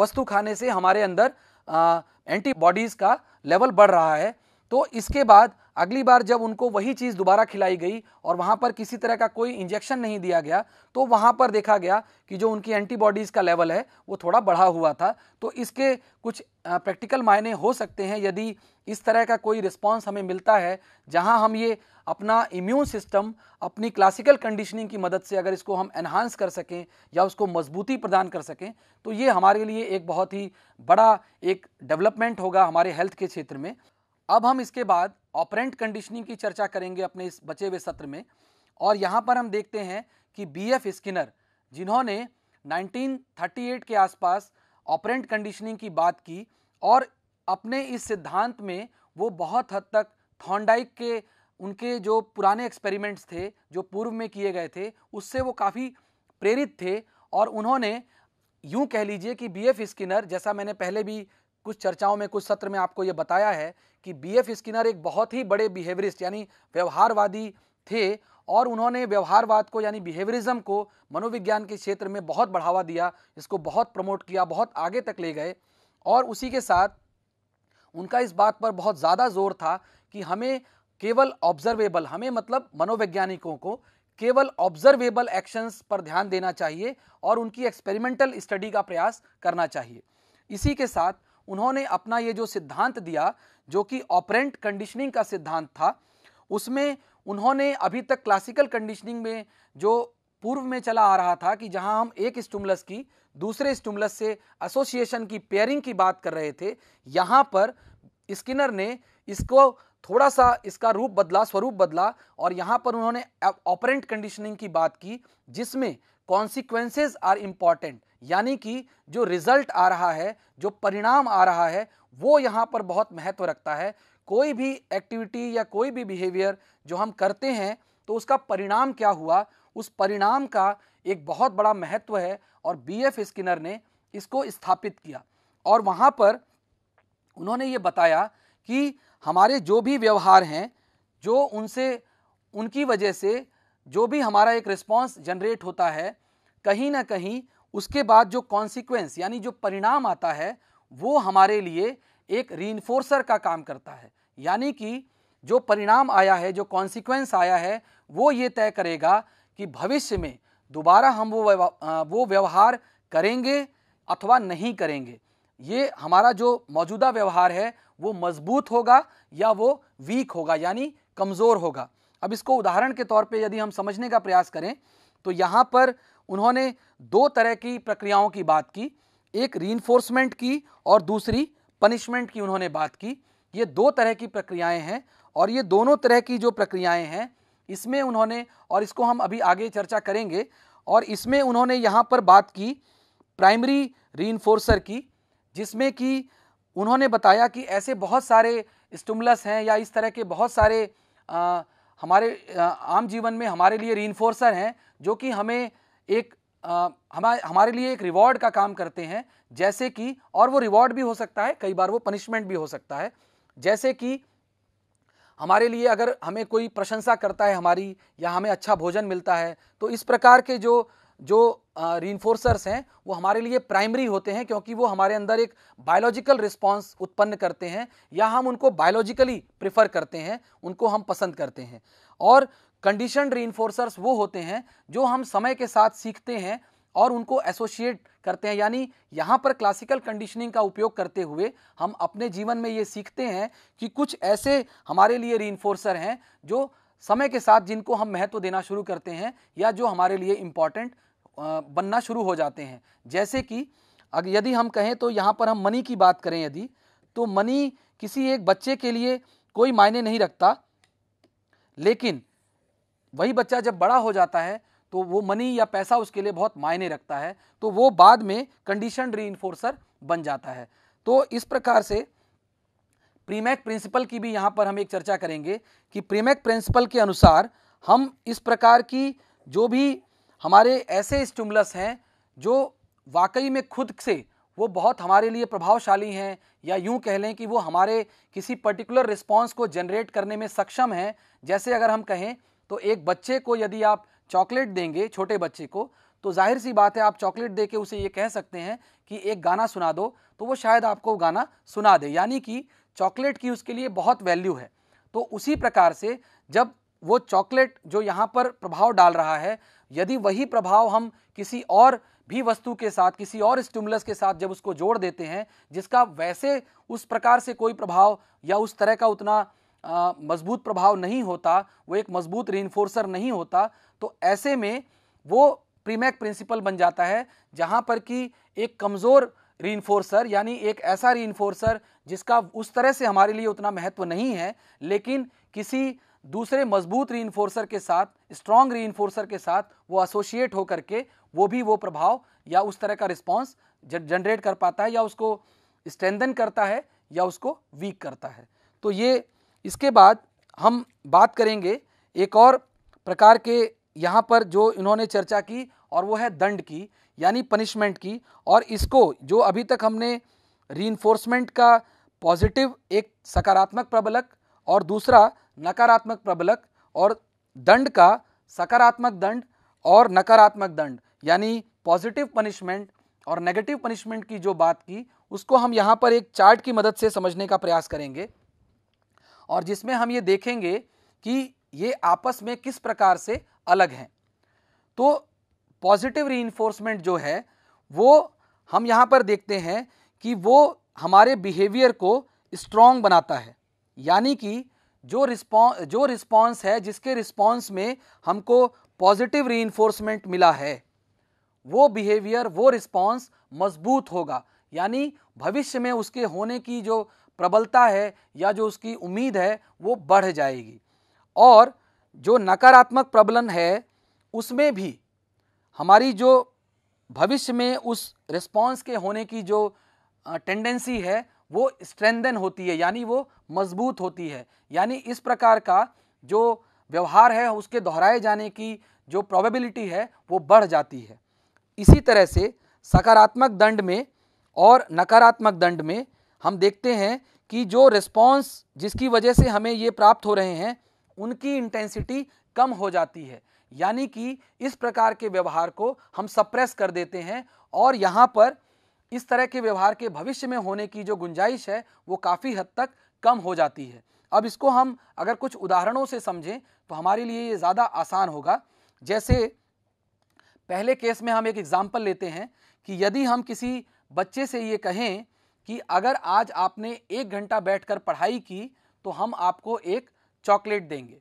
वस्तु खाने से हमारे अंदर एंटीबॉडीज़ का लेवल बढ़ रहा है तो इसके बाद अगली बार जब उनको वही चीज़ दोबारा खिलाई गई और वहाँ पर किसी तरह का कोई इंजेक्शन नहीं दिया गया तो वहाँ पर देखा गया कि जो उनकी एंटीबॉडीज़ का लेवल है वो थोड़ा बढ़ा हुआ था तो इसके कुछ प्रैक्टिकल मायने हो सकते हैं यदि इस तरह का कोई रिस्पॉन्स हमें मिलता है जहाँ हम ये अपना इम्यून सिस्टम अपनी क्लासिकल कंडीशनिंग की मदद से अगर इसको हम एनहांस कर सकें या उसको मजबूती प्रदान कर सकें तो ये हमारे लिए एक बहुत ही बड़ा एक डेवलपमेंट होगा हमारे हेल्थ के क्षेत्र में अब हम इसके बाद ऑपरेंट कंडीशनिंग की चर्चा करेंगे अपने इस बचे हुए सत्र में और यहाँ पर हम देखते हैं कि बी एफ स्किनर जिन्होंने 1938 के आसपास ऑपरेंट कंडीशनिंग की बात की और अपने इस सिद्धांत में वो बहुत हद तक थॉन्डाइक के उनके जो पुराने एक्सपेरिमेंट्स थे जो पूर्व में किए गए थे उससे वो काफ़ी प्रेरित थे और उन्होंने यूं कह लीजिए कि बी एफ स्किनर जैसा मैंने पहले भी कुछ चर्चाओं में कुछ सत्र में आपको ये बताया है कि बी एफ स्किनर एक बहुत ही बड़े बिहेवियरिस्ट यानी व्यवहारवादी थे और उन्होंने व्यवहारवाद को यानी बिहेवियरिज्म को मनोविज्ञान के क्षेत्र में बहुत बढ़ावा दिया इसको बहुत प्रमोट किया बहुत आगे तक ले गए और उसी के साथ उनका इस बात पर बहुत ज़्यादा जोर था कि हमें केवल ऑब्जर्वेबल हमें मतलब मनोवैज्ञानिकों को केवल ऑब्जर्वेबल एक्शंस पर ध्यान देना चाहिए और उनकी एक्सपेरिमेंटल स्टडी का प्रयास करना चाहिए इसी के साथ उन्होंने अपना ये जो सिद्धांत दिया जो कि ऑपरेंट कंडीशनिंग का सिद्धांत था उसमें उन्होंने अभी तक क्लासिकल कंडीशनिंग में जो पूर्व में चला आ रहा था कि जहां हम एक स्टूमलस की दूसरे स्टूमलस से एसोसिएशन की पेयरिंग की बात कर रहे थे यहाँ पर स्किनर ने इसको थोड़ा सा इसका रूप बदला स्वरूप बदला और यहाँ पर उन्होंने ऑपरेंट कंडीशनिंग की बात की जिसमें कॉन्सिक्वेंसेज आर इम्पॉर्टेंट यानी कि जो रिज़ल्ट आ रहा है जो परिणाम आ रहा है वो यहाँ पर बहुत महत्व रखता है कोई भी एक्टिविटी या कोई भी बिहेवियर जो हम करते हैं तो उसका परिणाम क्या हुआ उस परिणाम का एक बहुत बड़ा महत्व है और बी एफ स्किनर ने इसको स्थापित किया और वहाँ पर उन्होंने ये बताया कि हमारे जो भी व्यवहार हैं जो उनसे उनकी वजह से जो भी हमारा एक रिस्पॉन्स जनरेट होता है कहीं ना कहीं उसके बाद जो कॉन्सिक्वेंस यानी जो परिणाम आता है वो हमारे लिए एक रीनफोर्सर का काम करता है यानी कि जो परिणाम आया है जो कॉन्सिक्वेंस आया है वो ये तय करेगा कि भविष्य में दोबारा हम वो वो व्यवहार करेंगे अथवा नहीं करेंगे ये हमारा जो मौजूदा व्यवहार है वो मजबूत होगा या वो वीक होगा यानी कमज़ोर होगा अब इसको उदाहरण के तौर पे यदि हम समझने का प्रयास करें तो यहाँ पर उन्होंने दो तरह की प्रक्रियाओं की बात की एक रीइन्फोर्समेंट की और दूसरी पनिशमेंट की उन्होंने बात की ये दो तरह की प्रक्रियाएं हैं और ये दोनों तरह की जो प्रक्रियाएं हैं इसमें उन्होंने और इसको हम अभी आगे चर्चा करेंगे और इसमें उन्होंने यहाँ पर बात की प्राइमरी रीइन्फोर्सर की जिसमें कि उन्होंने बताया कि ऐसे बहुत सारे स्टूमलस हैं या इस तरह के बहुत सारे आ, हमारे आ, आम जीवन में हमारे लिए रीइन्फोर्सर हैं जो कि हमें एक हमारे हमारे लिए एक रिवॉर्ड का काम करते हैं जैसे कि और वो रिवॉर्ड भी हो सकता है कई बार वो पनिशमेंट भी हो सकता है जैसे कि हमारे लिए अगर हमें कोई प्रशंसा करता है हमारी या हमें अच्छा भोजन मिलता है तो इस प्रकार के जो जो रीनफोर्सर्स हैं वो हमारे लिए प्राइमरी होते हैं क्योंकि वो हमारे अंदर एक बायोलॉजिकल रिस्पॉन्स उत्पन्न करते हैं या हम उनको बायोलॉजिकली प्रिफर करते हैं उनको हम पसंद करते हैं और कंडीशन रीइन्फोर्सर्स वो होते हैं जो हम समय के साथ सीखते हैं और उनको एसोशिएट करते हैं यानी यहाँ पर क्लासिकल कंडीशनिंग का उपयोग करते हुए हम अपने जीवन में ये सीखते हैं कि कुछ ऐसे हमारे लिए रीइन्फोर्सर हैं जो समय के साथ जिनको हम महत्व देना शुरू करते हैं या जो हमारे लिए इम्पॉर्टेंट बनना शुरू हो जाते हैं जैसे कि अगर यदि हम कहें तो यहाँ पर हम मनी की बात करें यदि तो मनी किसी एक बच्चे के लिए कोई मायने नहीं रखता लेकिन वही बच्चा जब बड़ा हो जाता है तो वो मनी या पैसा उसके लिए बहुत मायने रखता है तो वो बाद में कंडीशन री बन जाता है तो इस प्रकार से प्रीमैक प्रिंसिपल की भी यहाँ पर हम एक चर्चा करेंगे कि प्रीमैक प्रिंसिपल के अनुसार हम इस प्रकार की जो भी हमारे ऐसे स्टूमलस हैं जो वाकई में खुद से वो बहुत हमारे लिए प्रभावशाली हैं या यूं कह लें कि वो हमारे किसी पर्टिकुलर रिस्पांस को जनरेट करने में सक्षम हैं जैसे अगर हम कहें तो एक बच्चे को यदि आप चॉकलेट देंगे छोटे बच्चे को तो जाहिर सी बात है आप चॉकलेट दे के उसे ये कह सकते हैं कि एक गाना सुना दो तो वो शायद आपको गाना सुना दे यानी कि चॉकलेट की उसके लिए बहुत वैल्यू है तो उसी प्रकार से जब वो चॉकलेट जो यहाँ पर प्रभाव डाल रहा है यदि वही प्रभाव हम किसी और भी वस्तु के साथ किसी और स्टिमुलस के साथ जब उसको जोड़ देते हैं जिसका वैसे उस प्रकार से कोई प्रभाव या उस तरह का उतना मजबूत प्रभाव नहीं होता वो एक मजबूत रीनफोर्सर नहीं होता तो ऐसे में वो प्रीमैक प्रिंसिपल बन जाता है जहाँ पर कि एक कमज़ोर रीनफोर्सर यानी एक ऐसा रीनफोर्सर जिसका उस तरह से हमारे लिए उतना महत्व नहीं है लेकिन किसी दूसरे मजबूत रीइन्फोर्सर के साथ स्ट्रॉन्ग रीइन्फोर्सर के साथ वो एसोशिएट होकर के वो भी वो प्रभाव या उस तरह का रिस्पॉन्स जनरेट कर पाता है या उसको स्ट्रेंदन करता है या उसको वीक करता है तो ये इसके बाद हम बात करेंगे एक और प्रकार के यहाँ पर जो इन्होंने चर्चा की और वो है दंड की यानी पनिशमेंट की और इसको जो अभी तक हमने री का पॉजिटिव एक सकारात्मक प्रबलक और दूसरा नकारात्मक प्रबलक और दंड का सकारात्मक दंड और नकारात्मक दंड यानी पॉजिटिव पनिशमेंट और नेगेटिव पनिशमेंट की जो बात की उसको हम यहाँ पर एक चार्ट की मदद से समझने का प्रयास करेंगे और जिसमें हम ये देखेंगे कि ये आपस में किस प्रकार से अलग हैं तो पॉजिटिव री जो है वो हम यहाँ पर देखते हैं कि वो हमारे बिहेवियर को स्ट्रॉन्ग बनाता है यानी कि जो रिस्पॉन्स जो रिस्पॉन्स है जिसके रिस्पॉन्स में हमको पॉजिटिव री मिला है वो बिहेवियर वो रिस्पॉन्स मजबूत होगा यानी भविष्य में उसके होने की जो प्रबलता है या जो उसकी उम्मीद है वो बढ़ जाएगी और जो नकारात्मक प्रबलन है उसमें भी हमारी जो भविष्य में उस रिस्पॉन्स के होने की जो टेंडेंसी है वो स्ट्रेंदन होती है यानी वो मजबूत होती है यानी इस प्रकार का जो व्यवहार है उसके दोहराए जाने की जो प्रोबेबिलिटी है वो बढ़ जाती है इसी तरह से सकारात्मक दंड में और नकारात्मक दंड में हम देखते हैं कि जो रिस्पॉन्स जिसकी वजह से हमें ये प्राप्त हो रहे हैं उनकी इंटेंसिटी कम हो जाती है यानी कि इस प्रकार के व्यवहार को हम सप्रेस कर देते हैं और यहाँ पर इस तरह के व्यवहार के भविष्य में होने की जो गुंजाइश है वो काफ़ी हद तक कम हो जाती है अब इसको हम अगर कुछ उदाहरणों से समझें तो हमारे लिए ये ज़्यादा आसान होगा जैसे पहले केस में हम एक एग्ज़ाम्पल लेते हैं कि यदि हम किसी बच्चे से ये कहें कि अगर आज आपने एक घंटा बैठकर पढ़ाई की तो हम आपको एक चॉकलेट देंगे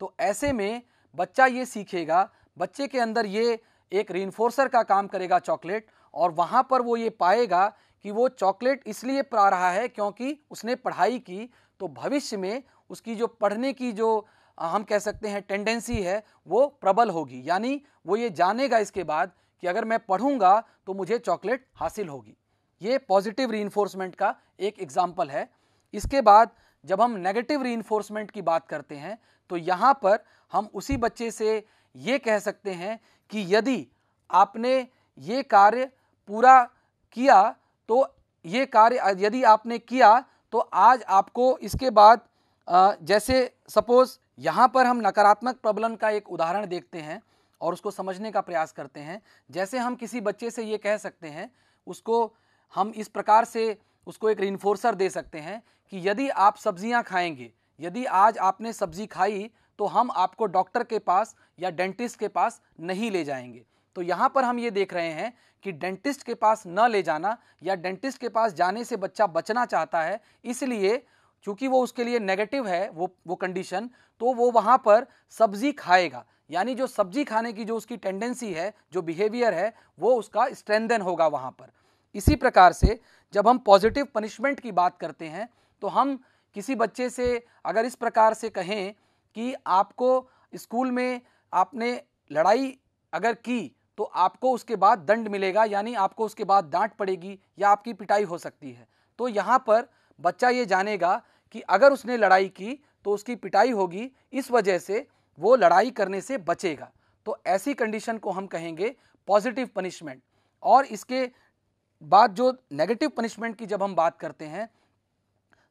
तो ऐसे में बच्चा ये सीखेगा बच्चे के अंदर ये एक रीनफोर्सर का काम करेगा चॉकलेट और वहाँ पर वो ये पाएगा कि वो चॉकलेट इसलिए पा रहा है क्योंकि उसने पढ़ाई की तो भविष्य में उसकी जो पढ़ने की जो हम कह सकते हैं टेंडेंसी है वो प्रबल होगी यानी वो ये जानेगा इसके बाद कि अगर मैं पढ़ूंगा तो मुझे चॉकलेट हासिल होगी ये पॉजिटिव री का एक एग्जाम्पल है इसके बाद जब हम नेगेटिव री की बात करते हैं तो यहाँ पर हम उसी बच्चे से ये कह सकते हैं कि यदि आपने ये कार्य पूरा किया तो ये कार्य यदि आपने किया तो आज आपको इसके बाद जैसे सपोज़ यहाँ पर हम नकारात्मक प्रबलन का एक उदाहरण देखते हैं और उसको समझने का प्रयास करते हैं जैसे हम किसी बच्चे से ये कह सकते हैं उसको हम इस प्रकार से उसको एक रिन्फोर्सर दे सकते हैं कि यदि आप सब्जियां खाएंगे यदि आज आपने सब्जी खाई तो हम आपको डॉक्टर के पास या डेंटिस्ट के पास नहीं ले जाएंगे तो यहाँ पर हम ये देख रहे हैं कि डेंटिस्ट के पास न ले जाना या डेंटिस्ट के पास जाने से बच्चा बचना चाहता है इसलिए चूँकि वो उसके लिए नेगेटिव है वो वो कंडीशन तो वो वहाँ पर सब्जी खाएगा यानी जो सब्जी खाने की जो उसकी टेंडेंसी है जो बिहेवियर है वो उसका स्ट्रेंदन होगा वहाँ पर इसी प्रकार से जब हम पॉजिटिव पनिशमेंट की बात करते हैं तो हम किसी बच्चे से अगर इस प्रकार से कहें कि आपको स्कूल में आपने लड़ाई अगर की तो आपको उसके बाद दंड मिलेगा यानी आपको उसके बाद डांट पड़ेगी या आपकी पिटाई हो सकती है तो यहाँ पर बच्चा ये जानेगा कि अगर उसने लड़ाई की तो उसकी पिटाई होगी इस वजह से वो लड़ाई करने से बचेगा तो ऐसी कंडीशन को हम कहेंगे पॉजिटिव पनिशमेंट और इसके बात जो नेगेटिव पनिशमेंट की जब हम बात करते हैं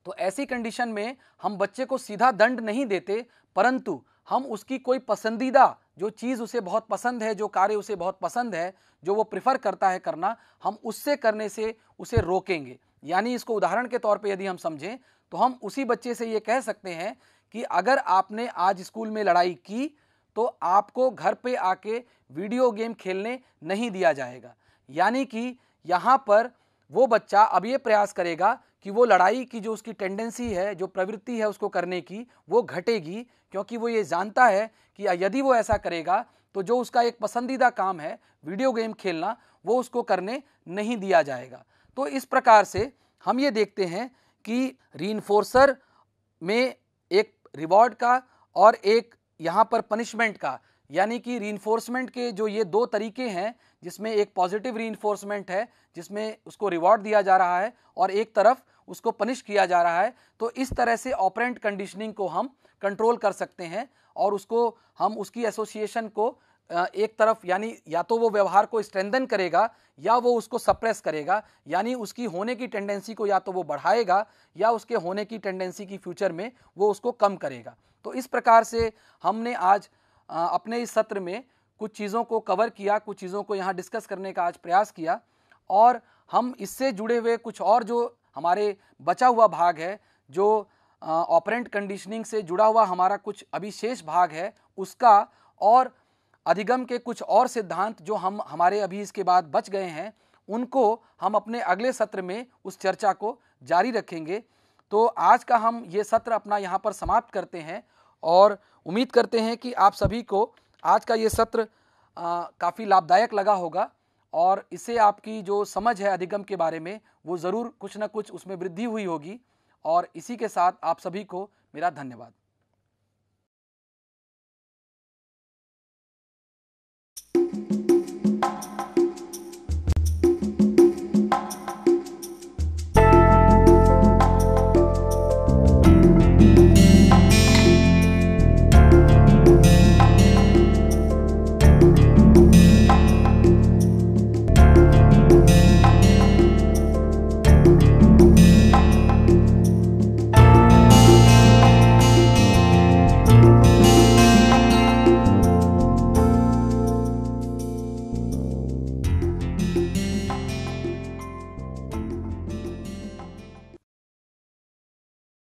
तो ऐसी कंडीशन में हम बच्चे को सीधा दंड नहीं देते परंतु हम उसकी कोई पसंदीदा जो चीज़ उसे बहुत पसंद है जो कार्य उसे बहुत पसंद है जो वो प्रिफर करता है करना हम उससे करने से उसे रोकेंगे यानी इसको उदाहरण के तौर पे यदि हम समझें तो हम उसी बच्चे से ये कह सकते हैं कि अगर आपने आज स्कूल में लड़ाई की तो आपको घर पे आके वीडियो गेम खेलने नहीं दिया जाएगा यानी कि यहाँ पर वो बच्चा अब ये प्रयास करेगा कि वो लड़ाई की जो उसकी टेंडेंसी है जो प्रवृत्ति है उसको करने की वो घटेगी क्योंकि वो ये जानता है कि यदि वो ऐसा करेगा तो जो उसका एक पसंदीदा काम है वीडियो गेम खेलना वो उसको करने नहीं दिया जाएगा तो इस प्रकार से हम ये देखते हैं कि रीनफोर्सर में एक रिवॉर्ड का और एक यहाँ पर पनिशमेंट का यानी कि री के जो ये दो तरीके हैं जिसमें एक पॉजिटिव री है जिसमें उसको रिवॉर्ड दिया जा रहा है और एक तरफ उसको पनिश किया जा रहा है तो इस तरह से ऑपरेंट कंडीशनिंग को हम कंट्रोल कर सकते हैं और उसको हम उसकी एसोसिएशन को एक तरफ यानी या तो वो व्यवहार को स्ट्रेंदन करेगा या वो उसको सप्रेस करेगा यानी उसकी होने की टेंडेंसी को या तो वो बढ़ाएगा या उसके होने की टेंडेंसी की फ्यूचर में वो उसको कम करेगा तो इस प्रकार से हमने आज अपने इस सत्र में कुछ चीज़ों को कवर किया कुछ चीज़ों को यहाँ डिस्कस करने का आज प्रयास किया और हम इससे जुड़े हुए कुछ और जो हमारे बचा हुआ भाग है जो ऑपरेंट कंडीशनिंग से जुड़ा हुआ हमारा कुछ अभी शेष भाग है उसका और अधिगम के कुछ और सिद्धांत जो हम हमारे अभी इसके बाद बच गए हैं उनको हम अपने अगले सत्र में उस चर्चा को जारी रखेंगे तो आज का हम ये सत्र अपना यहाँ पर समाप्त करते हैं और उम्मीद करते हैं कि आप सभी को आज का ये सत्र काफ़ी लाभदायक लगा होगा और इससे आपकी जो समझ है अधिगम के बारे में वो ज़रूर कुछ ना कुछ उसमें वृद्धि हुई होगी और इसी के साथ आप सभी को मेरा धन्यवाद